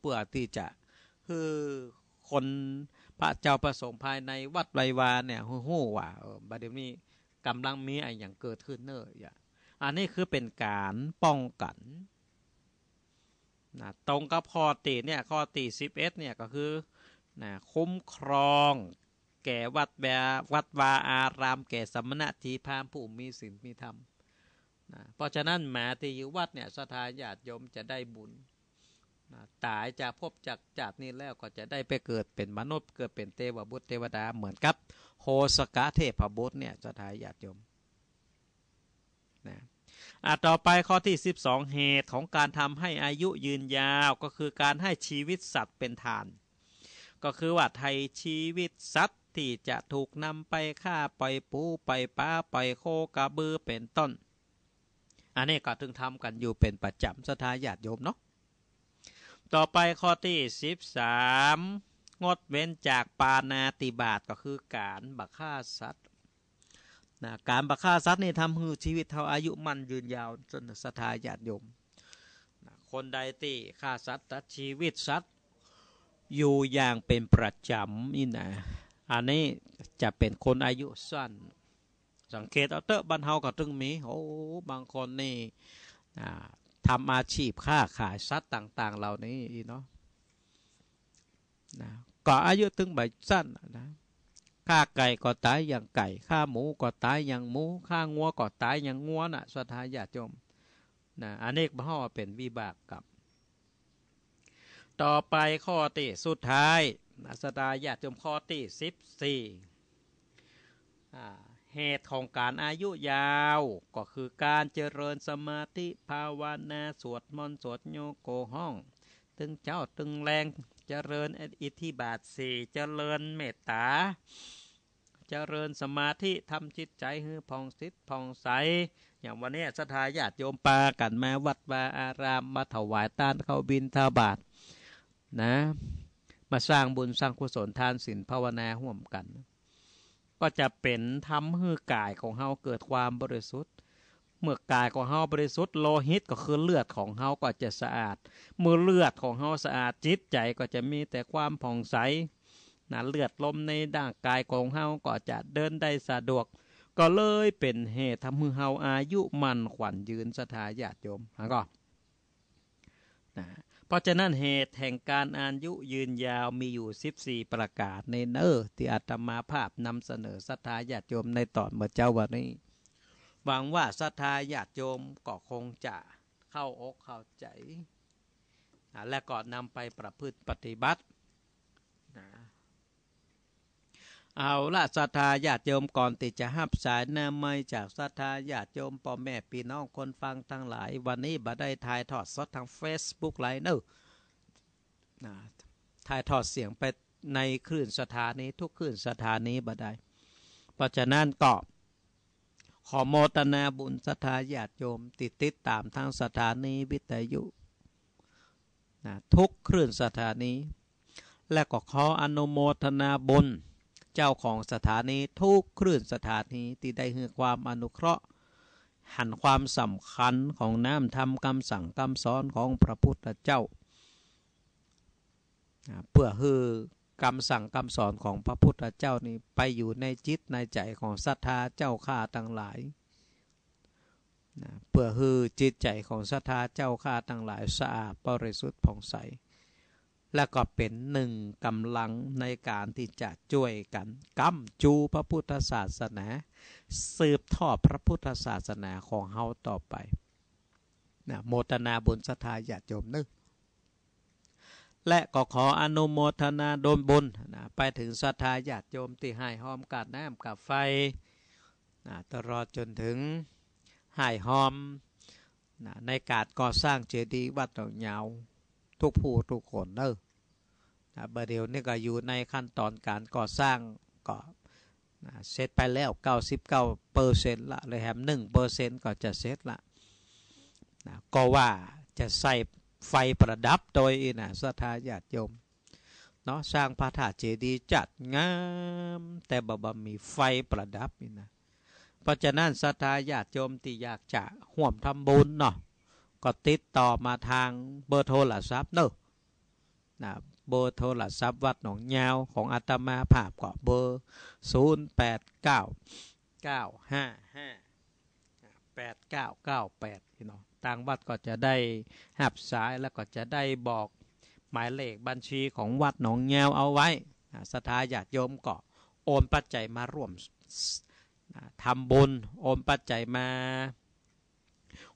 เปื่อที่จะคือคนพระเจ้าประสงค์ภายในวัดไววาเนี่ยโหว่าบัดเดี๋ยวนี้กำลังมีอะไรอย่างเกิดขึ้นเนอะอย่าอันนี้คือเป็นการป้องกันนะตรงกับข้อตีเนี่ยข้อตีสิบเอ็ดเนี่ยก็คือนะคุ้มครองแก่วัดแววัดวาอารามแก่สมณะทีพามผู้มีศีลมีธรรมนะเพราะฉะนั้นแม้ที่อยู่วัดเนี่ยสถานญาติโยมจะได้บุญนะตายจากพบจากจาตนี้แล้วก็จะได้ไปเกิดเป็นมนุษย์เกิดเป็นเทวบุตรเทวดาเหมือนกับโฮสกาเทพบุตรเนี่ยสถานญาติโยมนะอ่ะต่อไปข้อที่ 12 เหตุของการทำให้อายุยืนยาวก็คือการให้ชีวิตสัตว์เป็นทาน ก็คือว่าไทยชีวิตสัตว์ที่จะถูกนำไปฆ่าปล่อยปูปล่อยปลาปล่อยโคกระบือเป็นต้น อันนี้ก็ถึงทำกันอยู่เป็นประจำสถาญาติโยมเนาะ ต่อไปข้อที่สิบสามงดเว้นจากปานาติบาตก็คือการบักฆ่าสัตว์นะการบักฆ่าสัตว์นี่ทำให้ชีวิตเท่าอายุมันยืนยาวจนสถาญาติโยมนะคนใดตีฆ่าสัตว์ตัดชีวิตสัตว์ อยู่อย่างเป็นประจำนี่นะอันนี้จะเป็นคนอายุสั้น สังเกตเอาเตอะบันเฮาก็ตึงมีโอ้บางคนนี่ทำอาชีพค้าขายสัตว์ต่าง ๆ เหล่านี้เนาะนะก็อายุถึงใบสั้นนะค่าไก่ก็ตายอย่างไก่ค่าหมูก็ตายอย่างหมูค่างัวก็ตายอย่างงัวนะ่ะสถาญาติโยมนะอันนี้พ่อเป็นวิบากกับ ต่อไปข้อติสุดท้ายอัสดาญาติโยมข้อที่สิบสี่เหตุของการอายุยาว ก็คือการเจริญสมาธิภาวนาสวดมนต์สวดโยโก ห้อง ตึงเจ้าตึงแรงเจริญ อิทธิบาทสี่เจริญเมตตา เจริญสมาธิทำจิตใจให้ผ่องสิทผ่อง ใส อย่างวันนี้สถาญาติโยมปากันมาวัดวาอารามมาถวายต้านเข้าบินทาบาทนะมาสร้างบุญสร้างกุศลทานศีลภาวนาห่วมกัน ก็จะเป็นทาให้กายของเฮาเกิดความบริสุทธิ์ เมื่อกายของเฮาบริสุทธิ์โลหิตก็คือเลือดของเฮาก็จะสะอาด เมื่อเลือดของเฮาสะอาดจิตใจก็จะมีแต่ความผ่องใสนะเลือดลมในด่างกายของเฮาก็จะเดินได้สะดวก ก็เลยเป็นเหตุทำให้เฮาอายุมันขวัญยืนสถาญาติโยมนะก็นะเพราะฉะนั้นเหตุแห่งการอายุยืนยาวมีอยู่ 14 ประกาศในเนอที่อาตมาภาพนำเสนอศรัทธาญาติโยมในตอนเมื่อเจ้าวันนี้ หวังว่าศรัทธาญาติโยมก็คงจะเข้าอกเข้าใจ และก็นำไปประพฤติปฏิบัติเอาละศรัทธาญาติโยมก่อนติจะหับสายนาไม่จากศรัทธาญาติโยมพ่อแม่พี่น้องคนฟังทั้งหลาย วันนี้บัได้ถ่ายทอดสดทางเฟซบุ๊กไลน์เนอะถ่ายทอดเสียงไปในคลื่นสถานีทุกคลื่นสถานีบัได้เพราะฉะนั้นก็ขอโมตนาบุญศรัทธาญาติโยม ติดติดตามทางสถานีวิทยุทุกคลื่นสถานีและก็ขออนุโมทนาบุญเจ้าของสถานีทุกคลื่นสถานีที่ได้เหนความอนุเคราะห์หันความสำคัญของน้ำธรรมคำสั่งคำสอนของพระพุทธเจ้าเพื่อให้คำสั่งคำสอนของพระพุทธเจ้านี้ไปอยู่ในจิตในใจของศรัทธาเจ้าข้าทั้งหลายเพื่อให้จิตใจของศรัทธาเจ้าข้าทั้งหลายสะอาดบริสุทธิ์ผ่องใสและก็เป็นหนึ่งกำลังในการที่จะช่วยกัน กำจูพระพุทธศาสนา สืบทอดพระพุทธศาสนาของเฮาต่อไปนะโมตนาบุญสทาญาติโยมนึกและก็ขออนุโมทนาโดนบุญนะไปถึงสัทาญาติโยมที่ให้หอมกาดน้ำกับไฟนะตลอดจนถึงให้หอมนะในกาดก่อสร้างเจดีย์วัดตองยาทุกผู้ ทุกคนเนอะระเดี๋ยวนี่ก็อยู่ในขั้นตอนการก่อสร้าง ก็เสร็จไปแล้ว 99เปอร์เซ็นต์ละเลยแฮมหนึ่งเปอร์เซ็นต์ก็จะเสร็จละนะก็ว่าจะใส่ไฟประดับโดยนะสถาญาติโยมเนาะสร้างพระธาตุเจดีย์จัดงาม แต่บ่บ่ มีไฟประดับนี่นะเพราะฉะนั้นสถาญาติโยมที่อยากจะห่วมทำบุญเนาะก็ติดต่อมาทางเบอร์โทรศัพท์เนอะนะเบอร์โทรศัพท์วัดหนองงาของอาตมาภาพก็เบอร์ 0 8 9 9 5 5 8 9 9 8พี่น้องทางวัดก็จะได้หับสายแล้วก็จะได้บอกหมายเลขบัญชีของวัดหนองแงาเอาไว้สถาญาติโยมก็โอนปัจจัยมาร่วมทำบุญโอนปัจจัยมา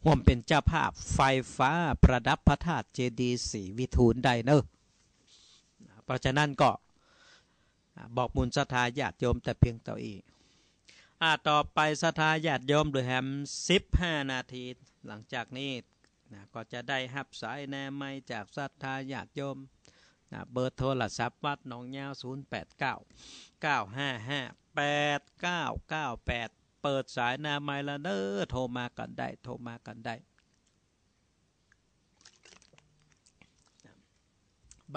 ห่วมเป็นเจ้าภาพไฟฟ้าประดับพระธาตุเจดีย์สีวิทูลใดเนอะเพราะฉะนั้นก็ บอกมูลสถาญาติโยมแต่เพียงตัวอีกอต่อไปสถาญาติโยม หรือแฮมสิบห้านาที หลังจากนี้นะก็จะได้หับสายแนไม่จากสถาญาติโยมนะเบอร์โทรศัพท์วัดหนองยาว 0 8 9 9 5 5 8 9 9 8เปิดสายนาไมลวเด้อโทรมากันได้ โทรมากันได้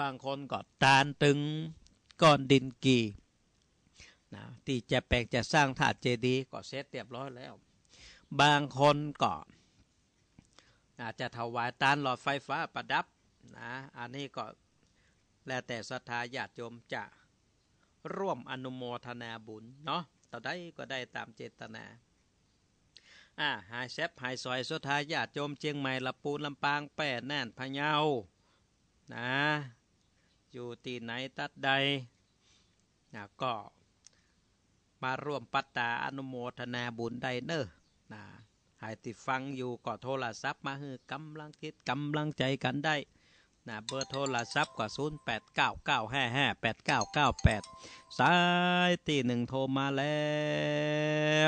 บางคนก็ตานตึงก้อนดินกีนะที่จะแปลงจะสร้างถาดเจดีย์ก็เซตเรียบร้อยแล้ว บางคนก็อาจจะถวายตานหลอดไฟฟ้าประดับนะอันนี้ก็แล้วแต่ศรัทธาญาติโยมจะร่วมอนุโมทนาบุญเนาะ่าใดก็ได้ตามเจตนา อ่าหายแซบหายซอยสุดท้ายญาติโยมเชียงใหม่ลำปูน ลำปางแปดแน่น พะเยา นะ อยู่ตีไหนตัดใดนะก็มาร่วมปัตตาอนุโมทนาบุญใดเนอนะหายติดฟังอยู่ก็โทรศัพท์มาฮือกำลังคิดกำลังใจกันได้นะเบอร์โทรศัพท์กว่า0899558998สายตีหนึ่งโทรมาแล้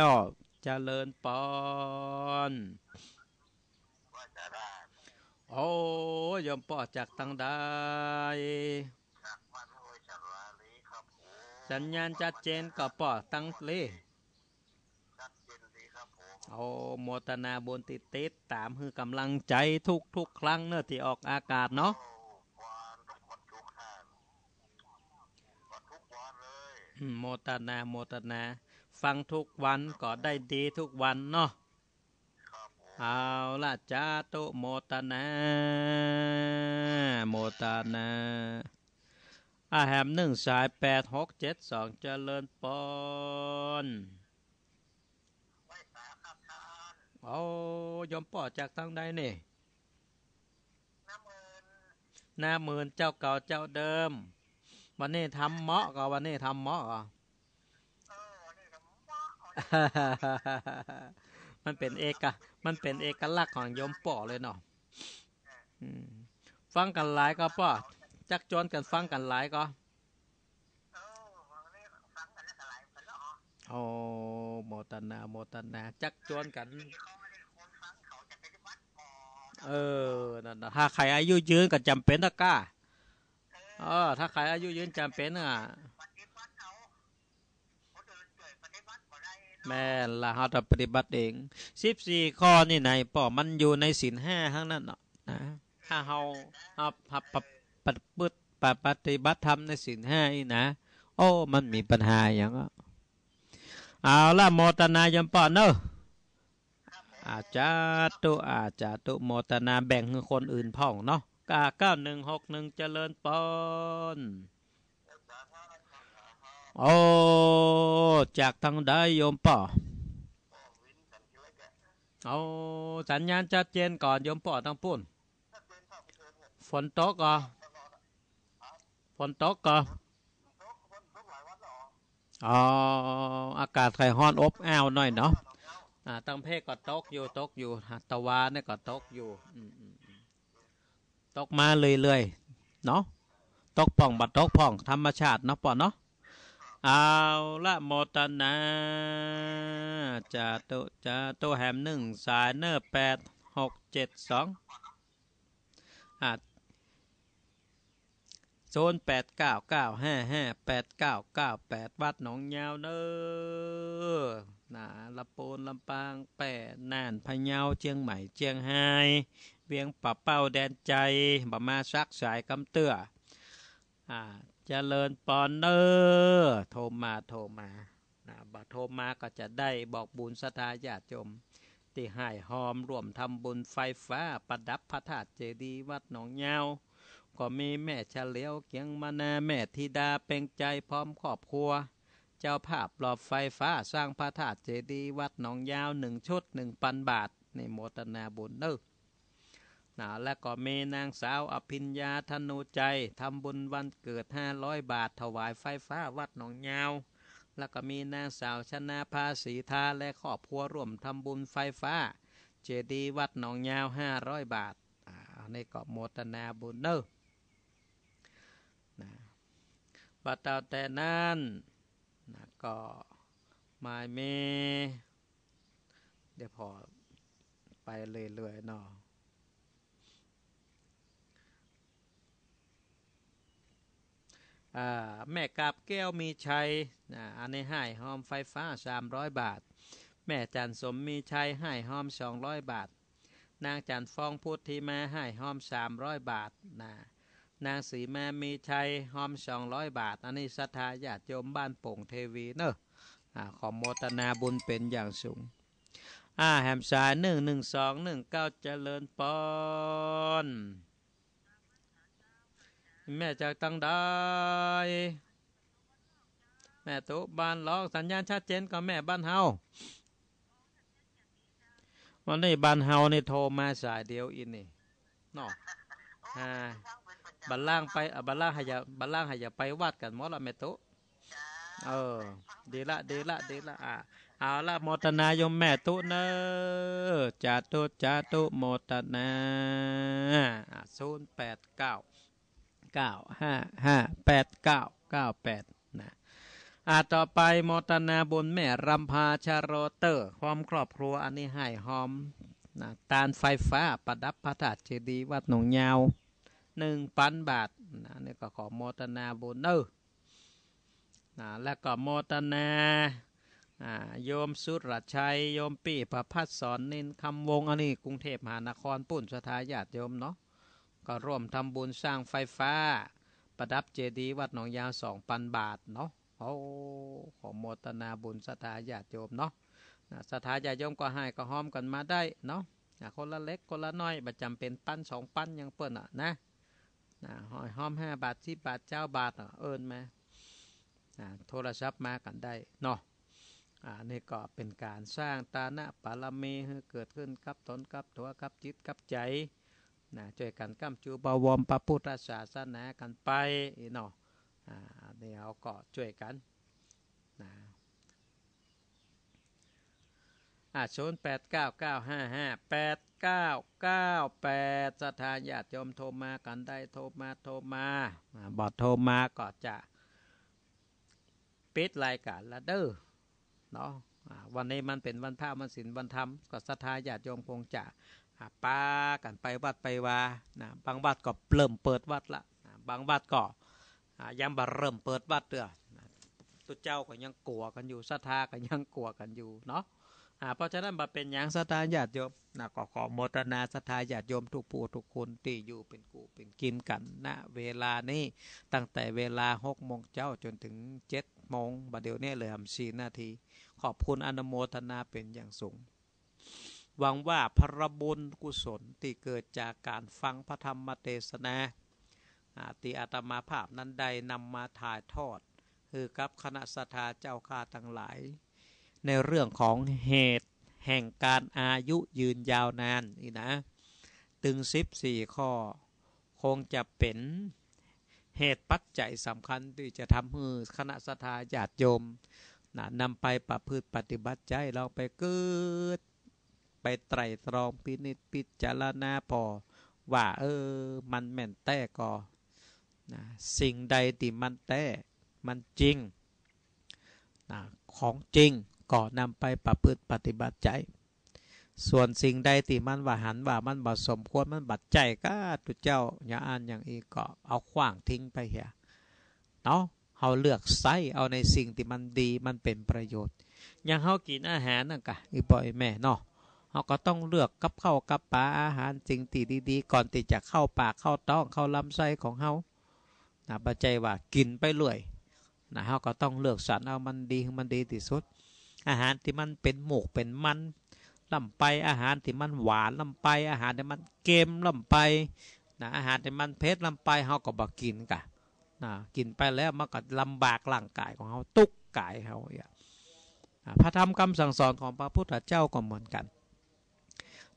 วจเจริญปอนโอ้ยอมปอจากตังได้สัญญาณชัดเจนก็ปอตังเลยเอาโมตนาบนติดติดตามคือกำลังใจทุกทุกครั้งเนื้อที่ออกอากาศเนาะโมตนาโมตนา ฟังทุกวันก็ได้ดีทุกวันเนาะเอาละจ้าตุโมตนา โมตนาอาแหมหนึ่งสายแปดหกเจ็ดสองเจริญปอนเอายมป่อจากทางใดเนี่ยหน้าหมื่นเจ้าเก่าเจ้าเดิม วันนี้ทำเมาะก็วันนี้ทำเมาะก็มันเป็นเอกะ มันเป็นเอกลักษณ์ของยมป่อเลยเนาะฟังกันหลายก็ป่อจักจอนกันฟังกันหลายก็โอ้โมตนา โมตนา จักจนกันเออ ถ้าใครอายุยืนก็จำเป็นนะก้าเออถ้าใครอายุยืนจำเป็นอ่ะแม่ละเขาจะปฏิบัติเองสิบสี่ข้อนี่ไหนป่อมันอยู่ในศีลห้าข้างนั้นเนาะนะ ถ้าเขาเอาพับปัดปัดิปฏิบัติธรรมในศีลห้านี่นะ โอ้ มันมีปัญหาอย่างอ่ะเอาละโมตนายมป่อเนอะอาจาตุอาจาตุโมตนาแบ่งให้คนอื่นพ่องเนาะกาเก้าหนึ่งหกหนึ่งเจริญปอนโอ้จากทางใดโยมป่อโอ้สัญญาณชัดเจนก่อนโยมป่อท้งปุ่น ฝนตกอ่ะฝนตกอ่ะอ๋ออากาศไทยฮ้อนอบอ้าวหน่อยเนาะอ่าตังเพก็ตกอยู่ตกอยู่ตะวาเนี่ยก็ตกอยู่ตกมาเรื่อยๆ เนาะตกป่องบัดตกพ่องธรรมชาตินะป่อเนาะเอาละโมตนาจะตุจะตวแหมหนึ่งสายเนอร์แปดหกเจ็ดสองอ่านย์แปดเก้าเก้าห้าห้าแปดเก้าเก้าแปดวัดหนองยาวเนอนาละโปนลำปางแปดน่านพะเยาเชียงใหม่เชียงไฮเวียงปะเป้าแดนใจบะมาซักสายกำเตื้ออ่าเจริญปอนเนอร์โทรมาโทรมานะบัโทรมาก็จะได้บอกบุญสถาญาติจม ที่ให้หอมรวมทำบุญไฟฟ้าประดับพระธาตุเจดีย์วัดหนองเงาก็มีแม่เฉลียว เกียงมานาแม่ธิดาเป็นใจพร้อมครอบครัว เจ้าภาพหลอบไฟฟ้าสร้างพระธาตุเจดีย์วัดหนองยาวหนึ่งชุดหนึ่งพันบาท ในโมตนาบุญเนอนะและก็มีนางสาวอภินยาธนูใจทำบุญวันเกิดห้าร้อยบาทถวายไฟฟ้าวัดหนองยาว แล้วก็มีนางสาวชนะภาสีทาและครอบครัวร่วมทำบุญไฟฟ้าเจดีย์วัดหนองยาวห้าร้อยบาทอนี่ก็โมตนาบุญเนอปัตตาแต่นั้นนะก็มาเมเดี๋ยวพอไปเลยเลยเนาะแม่กาบแก้วมีชัยนะอันนี้ให้หอมไฟฟ้า 300 บาท แม่จันสมมีชัยให้หอม 200 บาท นางจันฟองพุทธิมาให้หอม 300 บาทนะนางสีแม่มีชัยหอมสองร้อยบาท อันนี้ศรัทธาญาติโยมบ้านโป่งเทวีเนอะ ขอโมตนาบุญเป็นอย่างสูง อ่าแฮมสายหนึ่งหนึ่งสองหนึ่งเก้าเจริญปอนแม่จากตั้งได้ แม่ตุบ้านล็อก สัญญาณชัดเจนกับแม่บ้านเฮาวันนี้บ้านเฮานี่โทรมาสายเดียวอินนี่นาะอ่าบัลล่างไปบัลล่างหายาบัลล่างหายาไปวาดกันมอละเมตุเออดีละดีละดีละอ่ะเอาละโมตนายมแม่ตุเนอจาตุจาตุโมตนาศูนย์แปดเก้าเก้าห้าห้าแปดเก้าเก้าแปดนะอ่าต่อไปโมตนาบุญแม่รำพาชาโรเตอร์ความครอบครัวอันนี้ให้หอมนะตานไฟฟ้าประดับพระธาตุเจดีย์วัดหนองยาวหนึ่งพันบาทนะนี่ก็ขอโมตนาบุญเออนะและก็โมตนาโยมสุรชัย โยมปีประพัฒสอนนินคำวงอันนี้กรุงเทพมหานครปุ่นสถาญาติโยมเนาะก็ร่วมทำบุญสร้างไฟฟ้าประดับเจดีย์วัดหนองยาวสองพันบาทเนาะโอ้ขอโมตนาบุญสถาญาติโยมเนาะสถาญาติโยมก็ให้ก็ห้อมกันมาได้เนาะคนละเล็กคนละน้อยประจำเป็นปั้นสองปั้นยังเปิ่นอ่ะนะนะหอยห้อมห้าบาทสิบาทเจ้าบาทเอิญมานะโทรศัพท์มากันได้เนาะอันนี้ก็เป็นการสร้างตาณะปารมีให้เกิดขึ้นกับตนกับตัวกับจิตกับ ใจนะช่วยกันกัมจูบวอมพระพุทธศาสนากันไปเนาะอ่านี้เราก็ช่วยกันนะอ่าศูนย์แปดเก้าเก้าห้าห้าแปด998สถานญาติโยมโทรมากันได้โทรมาโทรมาบอดโทรมาก็จะปิดรายการละเด้อเนาะวันนี้มันเป็นวันพระวันศิลวันธรรม ก็สถานาญาติโยมคงจะปากันไปวัดไปวานะบางวัดก็เริ่มเปิดวัดละ บางวัดก็ยังบาเริ่มเปิดวัดเด้อตัวเจ้าก็ยังกลัวกันอยู่สถาก็ยังกลัวกันอยู่เนาะเพราะฉะนั้นมาเป็นอย่างสตาญาติโยมนะก็ขอโมตนาสตาญาติโยมทุกผู้ทุกคนที่อยู่เป็นกูเป็นกินกันณนะเวลานี้ ตั้งแต่เวลาหกโมงเจ้าจนถึงเจ็ดโมงบัดเดี๋ยวนี้เลยทำสี่นาที ขอบคุณอนโมทนาเป็นอย่างสูง หวังว่าพระบุญกุศลที่เกิดจากการฟังพระธรรมเทศนาตีอาตมาภาพนั้นใดนำมาถ่ายทอดคือกับคณะสัตยาเจ้าข้าทั้งหลายในเรื่องของเหตุแห่งการอายุยืนยาวนานนี่นะ ตึงสิบสี่ข้อ คงจะเป็นเหตุปัจจัยสำคัญที่จะทำให้คณะสถาญาติโยมนะนำไปประพฤติปฏิบัติใจเราไปเกิด ไปไตรตรองพินิจพิจารณาพอว่า เออ มันแม่นแต่ก่อนะสิ่งใดที่มันแต่มันจริงนะของจริงก่อนำไปประพฤติปฏิบัติใจ ส่วนสิ่งใดที่มันว่าหันว่ามันบ่สมควรมันบัดใจก็ทุเจ้าอย่าอ่านอย่างอีกก็เอาขว้างทิ้งไปเหียเนาะเขาเลือกใส่เอาในสิ่งที่มันดีมันเป็นประโยชน์ อย่างเขากินอาหารนั่นกะอีบ่อยแม่เนาะเขาก็ต้องเลือกกับเข้ากับปลาอาหารสิ่งตีดีๆก่อนที่จะเข้าปากเข้าต้องเข้าลำไส้ของเขานะปัจจัยว่ากินไปเรื่อยนะเขาก็ต้องเลือกสรรเอามันดีมันดีที่สุดอาหารที่มันเป็นหมกเป็นมันลำไปอาหารที่มันหวานลำไปอาหารที่มันเค็มลำไปนะอาหารที่มันเผ็ดลำไปเฮาก็บ่กินกะนะกินไปแล้วมันก็ลำบากร่างกายของเฮาตุกกายเฮาอย่างพระธรรมคำสั่งสอนของพระพุทธเจ้าก็เหมือนกัน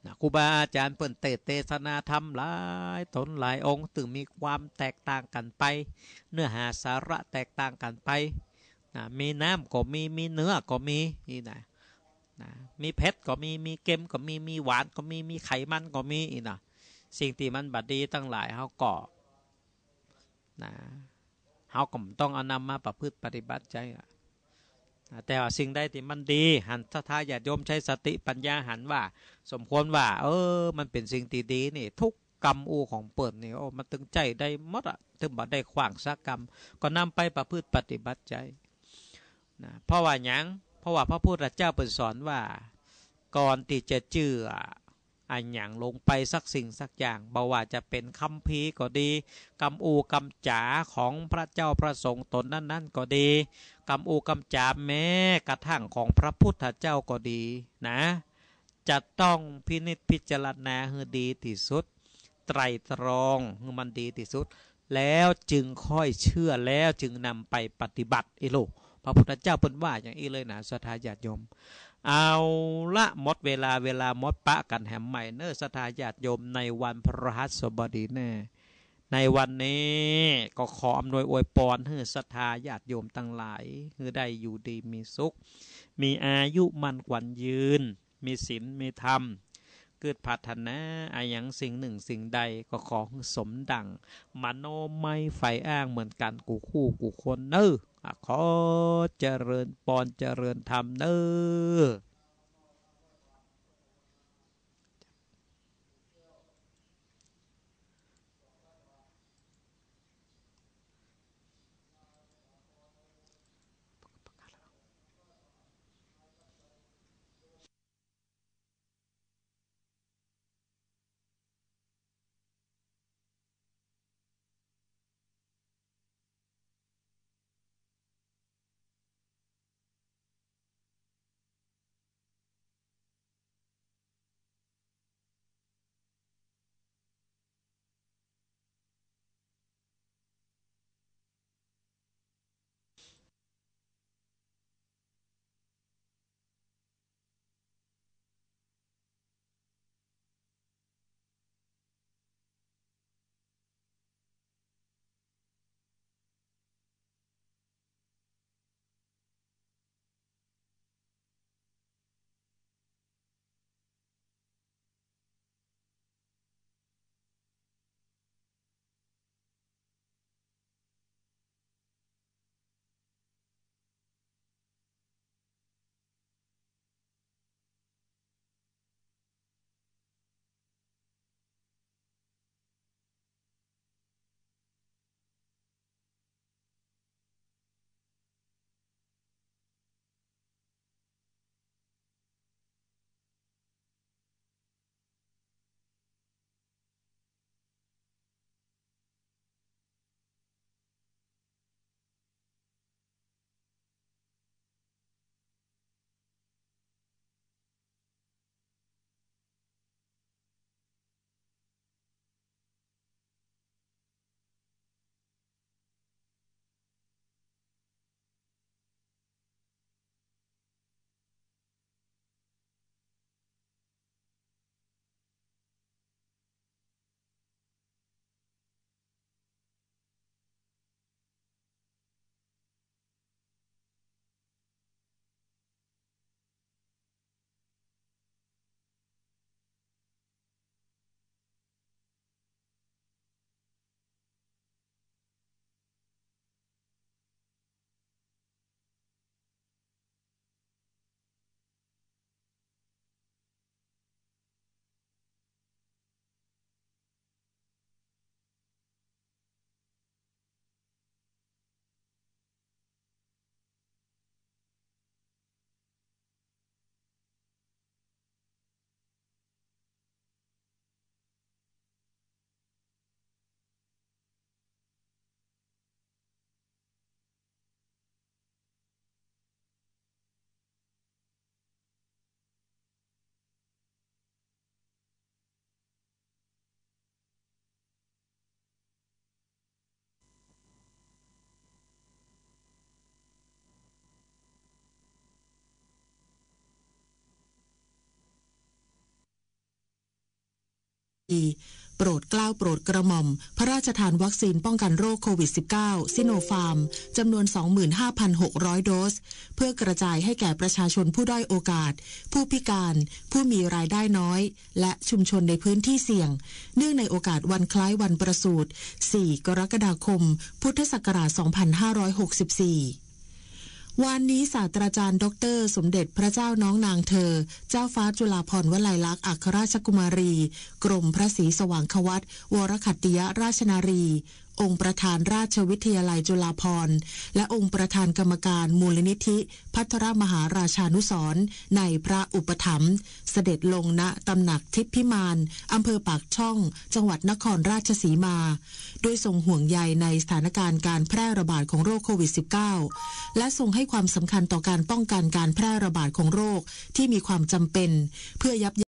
นะครูบาอาจารย์เปิ่นเตเตสนาธรรมหลายตนหลายองค์ถึงมีความแตกต่างกันไป เนื้อหาสาระแตกต่างกันไปนะมีน้ำก็มีมีเนื้อก็มีนี่นะนะมีเผ็ดก็มีมีเค็มก็มีมีหวานก็มีมีไขมันก็มีอี่นะสิ่งที่มันบัดดีตั้งหลายเฮาก็นะเฮาก็ต้องเอานำมาประพฤติปฏิบัติใจนะแต่ว่าสิ่งใดที่มันดี หันท้ายอย่าโยมใช้สติปัญญาหันว่า สมควรว่า เออ มันเป็นสิ่งที่ดีนี่ทุกกรรมอูของเปิดนี่โอ้มันตึงใจได้มดอะถึงบดได้ขวางสักกรรม ก็นำไปประพฤติปฏิบัติใจนะเพราะว่าหยังเพราะว่าพระพุทธเจ้าเปิดสอนว่า ก่อนที่จะเจืออันอย่างลงไปสักสิ่งสักอย่างบ่ว่าจะเป็นคำพีก็ดีกำอูกำจ๋าของพระเจ้าพระสงฆ์ตนนั้นนั่นก็ดีกำอูกำจ๋าแม้กระทั่งของพระพุทธเจ้าก็ดีนะ จะต้องพินิจพิจารณาให้ดีที่สุด ไตรตรองให้มันดีที่สุด แล้วจึงค่อยเชื่อแล้วจึงนำไปปฏิบัติอีลูกพระพุทธเจ้าเป็นว่าอย่างนี้เลยนะสัาญาติโยม เอาละหมดเวลาเวลาหมดปะกันแหมใหม่เนอสัาญาติโยมในวันพระหัสบดีแน่ ในวันนี้ก็ขออำนวยอวยพรให้ศรัทธาญาติโยมทั้งหลายให้ได้อยู่ดีมีสุข มีอายุมั่นขวัญยืน มีศีลมีธรรมเกิดพัฒนาอายังสิ่งหนึ่งสิ่งใดก็ขอสมดัง มโนไม่ไฟอ้างเหมือนกันกูคู่กูคนเน้อขอเจริญปอนเจริญธรรมเนอโปรดกล้าวโปรดกระหม่อมพระราชทานวัคซีนป้องกันโรคโควิด -19 ซิโนฟาร์มจำนวน 25,600 โดส เพื่อกระจายให้แก่ประชาชนผู้ด้อยโอกาส ผู้พิการ ผู้มีรายได้น้อย และชุมชนในพื้นที่เสี่ยง เนื่องในโอกาสวันคล้ายวันประสูติ 4 กรกฎาคม พุทธศักราช 2564วันนี้ศาสตราจารย์ ดรสมเด็จพระเจ้าน้องนางเธอ เจ้าฟ้าจุฬาภรณ์วลัยลักษณ์อัครราชกุมารี กรมพระศรีสว่างควัตวรขัตติยราชนารีองค์ประธานราชวิทยาลัยจุฬาภรณ์และองค์ประธานกรรมการมูลนิธิพัทรมหาราชานุสร์ในพระอุปถัมภ์เสด็จลงณตำหนักทิพพิมานอำเภอปากช่อง จังหวัดนครราชสีมาด้วยทรงห่วงใยในสถานการณ์การแพร่ระบาดของโรคโควิด -19 และทรงให้ความสำคัญต่อการป้องกันการแพร่ระบาดของโรคที่มีความจำเป็น เพื่อยับ